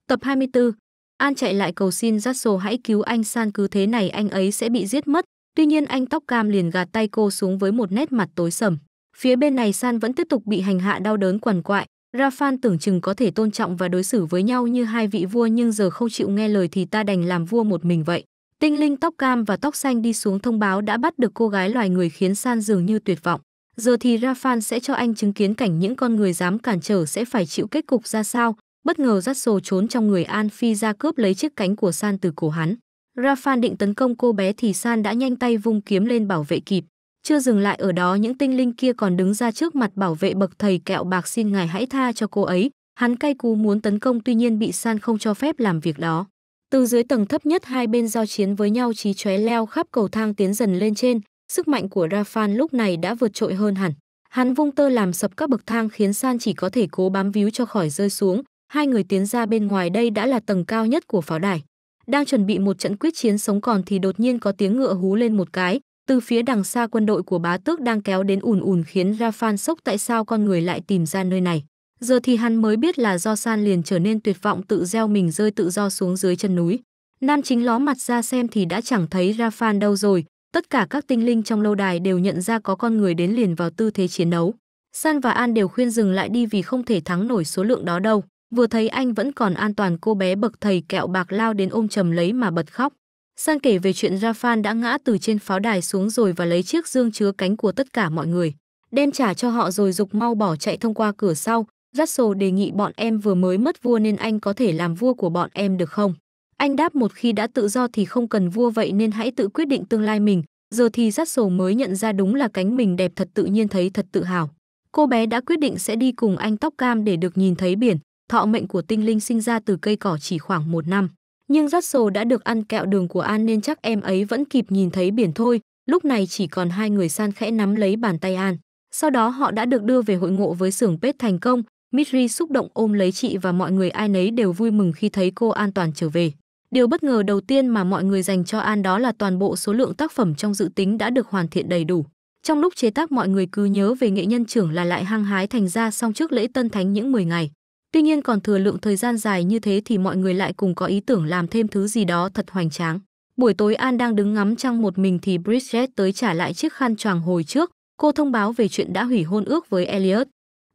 Tập 24 An chạy lại cầu xin Jasso hãy cứu anh San cứ thế này anh ấy sẽ bị giết mất, tuy nhiên anh tóc cam liền gạt tay cô xuống với một nét mặt tối sầm. Phía bên này San vẫn tiếp tục bị hành hạ đau đớn quằn quại, Rafan tưởng chừng có thể tôn trọng và đối xử với nhau như hai vị vua nhưng giờ không chịu nghe lời thì ta đành làm vua một mình vậy. Tinh linh tóc cam và tóc xanh đi xuống thông báo đã bắt được cô gái loài người khiến San dường như tuyệt vọng. Giờ thì Rafan sẽ cho anh chứng kiến cảnh những con người dám cản trở sẽ phải chịu kết cục ra sao. Bất ngờ Zasso trốn trong người An Phi ra cướp lấy chiếc cánh của San từ cổ hắn. Rafan định tấn công cô bé thì San đã nhanh tay vung kiếm lên bảo vệ kịp. Chưa dừng lại ở đó những tinh linh kia còn đứng ra trước mặt bảo vệ bậc thầy kẹo bạc xin ngài hãy tha cho cô ấy. Hắn cay cú muốn tấn công tuy nhiên bị san không cho phép làm việc đó. Từ dưới tầng thấp nhất hai bên giao chiến với nhau trí chóe leo khắp cầu thang tiến dần lên trên, sức mạnh của Rafan lúc này đã vượt trội hơn hẳn. Hắn vung tơ làm sập các bậc thang khiến San chỉ có thể cố bám víu cho khỏi rơi xuống. Hai người tiến ra bên ngoài đây đã là tầng cao nhất của pháo đài. Đang chuẩn bị một trận quyết chiến sống còn thì đột nhiên có tiếng ngựa hú lên một cái, từ phía đằng xa quân đội của bá tước đang kéo đến ùn ùn khiến Rafan sốc tại sao con người lại tìm ra nơi này. Giờ thì hắn mới biết là do san liền trở nên tuyệt vọng tự gieo mình rơi tự do xuống dưới chân núi. Nam chính ló mặt ra xem thì đã chẳng thấy Rafan đâu rồi, tất cả các tinh linh trong lâu đài đều nhận ra có con người đến liền vào tư thế chiến đấu. San và An đều khuyên dừng lại đi vì không thể thắng nổi số lượng đó đâu. Vừa thấy anh vẫn còn an toàn cô bé bậc thầy kẹo bạc lao đến ôm chầm lấy mà bật khóc. Sang kể về chuyện Rafan đã ngã từ trên pháo đài xuống rồi và lấy chiếc dương chứa cánh của tất cả mọi người, đem trả cho họ rồi dục mau bỏ chạy thông qua cửa sau. Russell đề nghị bọn em vừa mới mất vua nên anh có thể làm vua của bọn em được không? Anh đáp một khi đã tự do thì không cần vua vậy nên hãy tự quyết định tương lai mình. Giờ thì Russell mới nhận ra đúng là cánh mình đẹp thật tự nhiên thấy thật tự hào. Cô bé đã quyết định sẽ đi cùng anh tóc cam để được nhìn thấy biển. Thọ mệnh của tinh linh sinh ra từ cây cỏ chỉ khoảng một năm nhưng rát sổ đã được ăn kẹo đường của An nên chắc em ấy vẫn kịp nhìn thấy biển thôi, lúc này chỉ còn hai người san khẽ nắm lấy bàn tay An. Sau đó họ đã được đưa về hội ngộ với xưởng Pết thành công, Mitri xúc động ôm lấy chị và mọi người ai nấy đều vui mừng khi thấy cô an toàn trở về. Điều bất ngờ đầu tiên mà mọi người dành cho An đó là toàn bộ số lượng tác phẩm trong dự tính đã được hoàn thiện đầy đủ. Trong lúc chế tác mọi người cứ nhớ về nghệ nhân trưởng là lại hăng hái thành ra xong trước lễ tân thánh những 10 ngày. Tuy nhiên còn thừa lượng thời gian dài như thế thì mọi người lại cùng có ý tưởng làm thêm thứ gì đó thật hoành tráng. Buổi tối An đang đứng ngắm trăng một mình thì Bridget tới trả lại chiếc khăn choàng hồi trước. Cô thông báo về chuyện đã hủy hôn ước với Elliot.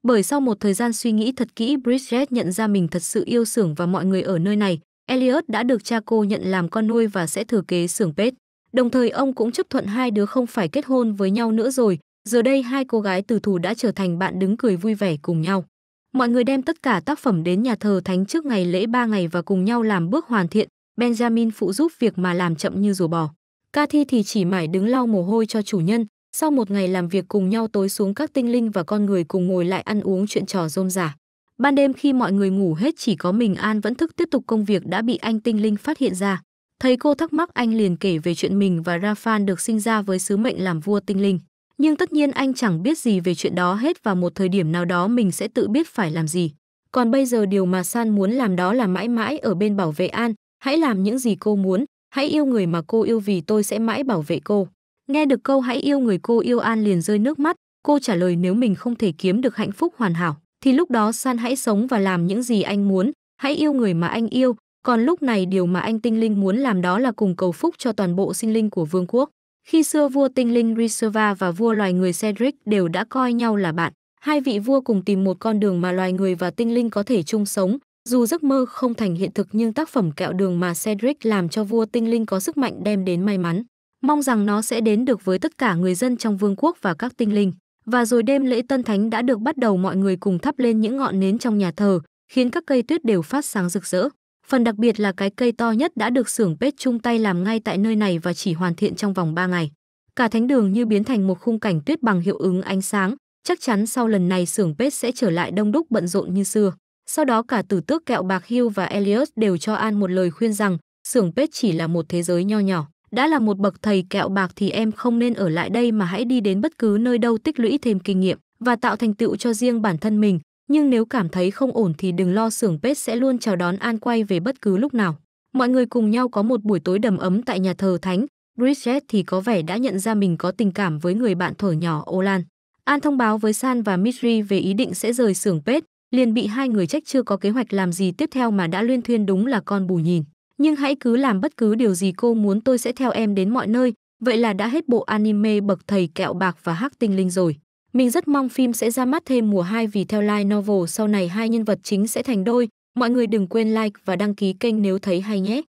Bởi sau một thời gian suy nghĩ thật kỹ, Bridget nhận ra mình thật sự yêu xưởng và mọi người ở nơi này. Elliot đã được cha cô nhận làm con nuôi và sẽ thừa kế xưởng Pet. Đồng thời ông cũng chấp thuận hai đứa không phải kết hôn với nhau nữa rồi. Giờ đây hai cô gái từ thù đã trở thành bạn đứng cười vui vẻ cùng nhau. Mọi người đem tất cả tác phẩm đến nhà thờ thánh trước ngày lễ ba ngày và cùng nhau làm bước hoàn thiện, Benjamin phụ giúp việc mà làm chậm như rùa bò. Cathy thì chỉ mải đứng lau mồ hôi cho chủ nhân, sau một ngày làm việc cùng nhau tối xuống các tinh linh và con người cùng ngồi lại ăn uống chuyện trò rôm rả. Ban đêm khi mọi người ngủ hết chỉ có mình An vẫn thức tiếp tục công việc đã bị anh tinh linh phát hiện ra. Thấy cô thắc mắc anh liền kể về chuyện mình và Rafan được sinh ra với sứ mệnh làm vua tinh linh. Nhưng tất nhiên anh chẳng biết gì về chuyện đó hết và một thời điểm nào đó mình sẽ tự biết phải làm gì. Còn bây giờ điều mà San muốn làm đó là mãi mãi ở bên bảo vệ An, hãy làm những gì cô muốn, hãy yêu người mà cô yêu vì tôi sẽ mãi bảo vệ cô. Nghe được câu hãy yêu người cô yêu An liền rơi nước mắt, cô trả lời nếu mình không thể kiếm được hạnh phúc hoàn hảo, thì lúc đó San hãy sống và làm những gì anh muốn, hãy yêu người mà anh yêu, còn lúc này điều mà anh tinh linh muốn làm đó là cùng cầu phúc cho toàn bộ sinh linh của vương quốc. Khi xưa vua tinh linh Risava và vua loài người Cedric đều đã coi nhau là bạn. Hai vị vua cùng tìm một con đường mà loài người và tinh linh có thể chung sống. Dù giấc mơ không thành hiện thực nhưng tác phẩm kẹo đường mà Cedric làm cho vua tinh linh có sức mạnh đem đến may mắn. Mong rằng nó sẽ đến được với tất cả người dân trong vương quốc và các tinh linh. Và rồi đêm lễ tân thánh đã được bắt đầu mọi người cùng thắp lên những ngọn nến trong nhà thờ, khiến các cây tuyết đều phát sáng rực rỡ. Phần đặc biệt là cái cây to nhất đã được xưởng pet chung tay làm ngay tại nơi này và chỉ hoàn thiện trong vòng 3 ngày. Cả thánh đường như biến thành một khung cảnh tuyết bằng hiệu ứng ánh sáng, chắc chắn sau lần này xưởng pet sẽ trở lại đông đúc bận rộn như xưa. Sau đó cả tử tước kẹo bạc Hill và Elias đều cho An một lời khuyên rằng xưởng pet chỉ là một thế giới nho nhỏ. Đã là một bậc thầy kẹo bạc thì em không nên ở lại đây mà hãy đi đến bất cứ nơi đâu tích lũy thêm kinh nghiệm và tạo thành tựu cho riêng bản thân mình, nhưng nếu cảm thấy không ổn thì đừng lo xưởng pet sẽ luôn chào đón An quay về bất cứ lúc nào. Mọi người cùng nhau có một buổi tối đầm ấm tại nhà thờ thánh, Bridget thì có vẻ đã nhận ra mình có tình cảm với người bạn thổi nhỏ Olan. An thông báo với San và Mitri về ý định sẽ rời xưởng pet liền bị hai người trách chưa có kế hoạch làm gì tiếp theo mà đã luyên thuyên đúng là con bù nhìn. Nhưng hãy cứ làm bất cứ điều gì cô muốn tôi sẽ theo em đến mọi nơi, vậy là đã hết bộ anime bậc thầy kẹo bạc và hắc tinh linh rồi. Mình rất mong phim sẽ ra mắt thêm mùa 2 vì theo like novel sau này hai nhân vật chính sẽ thành đôi. Mọi người đừng quên like và đăng ký kênh nếu thấy hay nhé.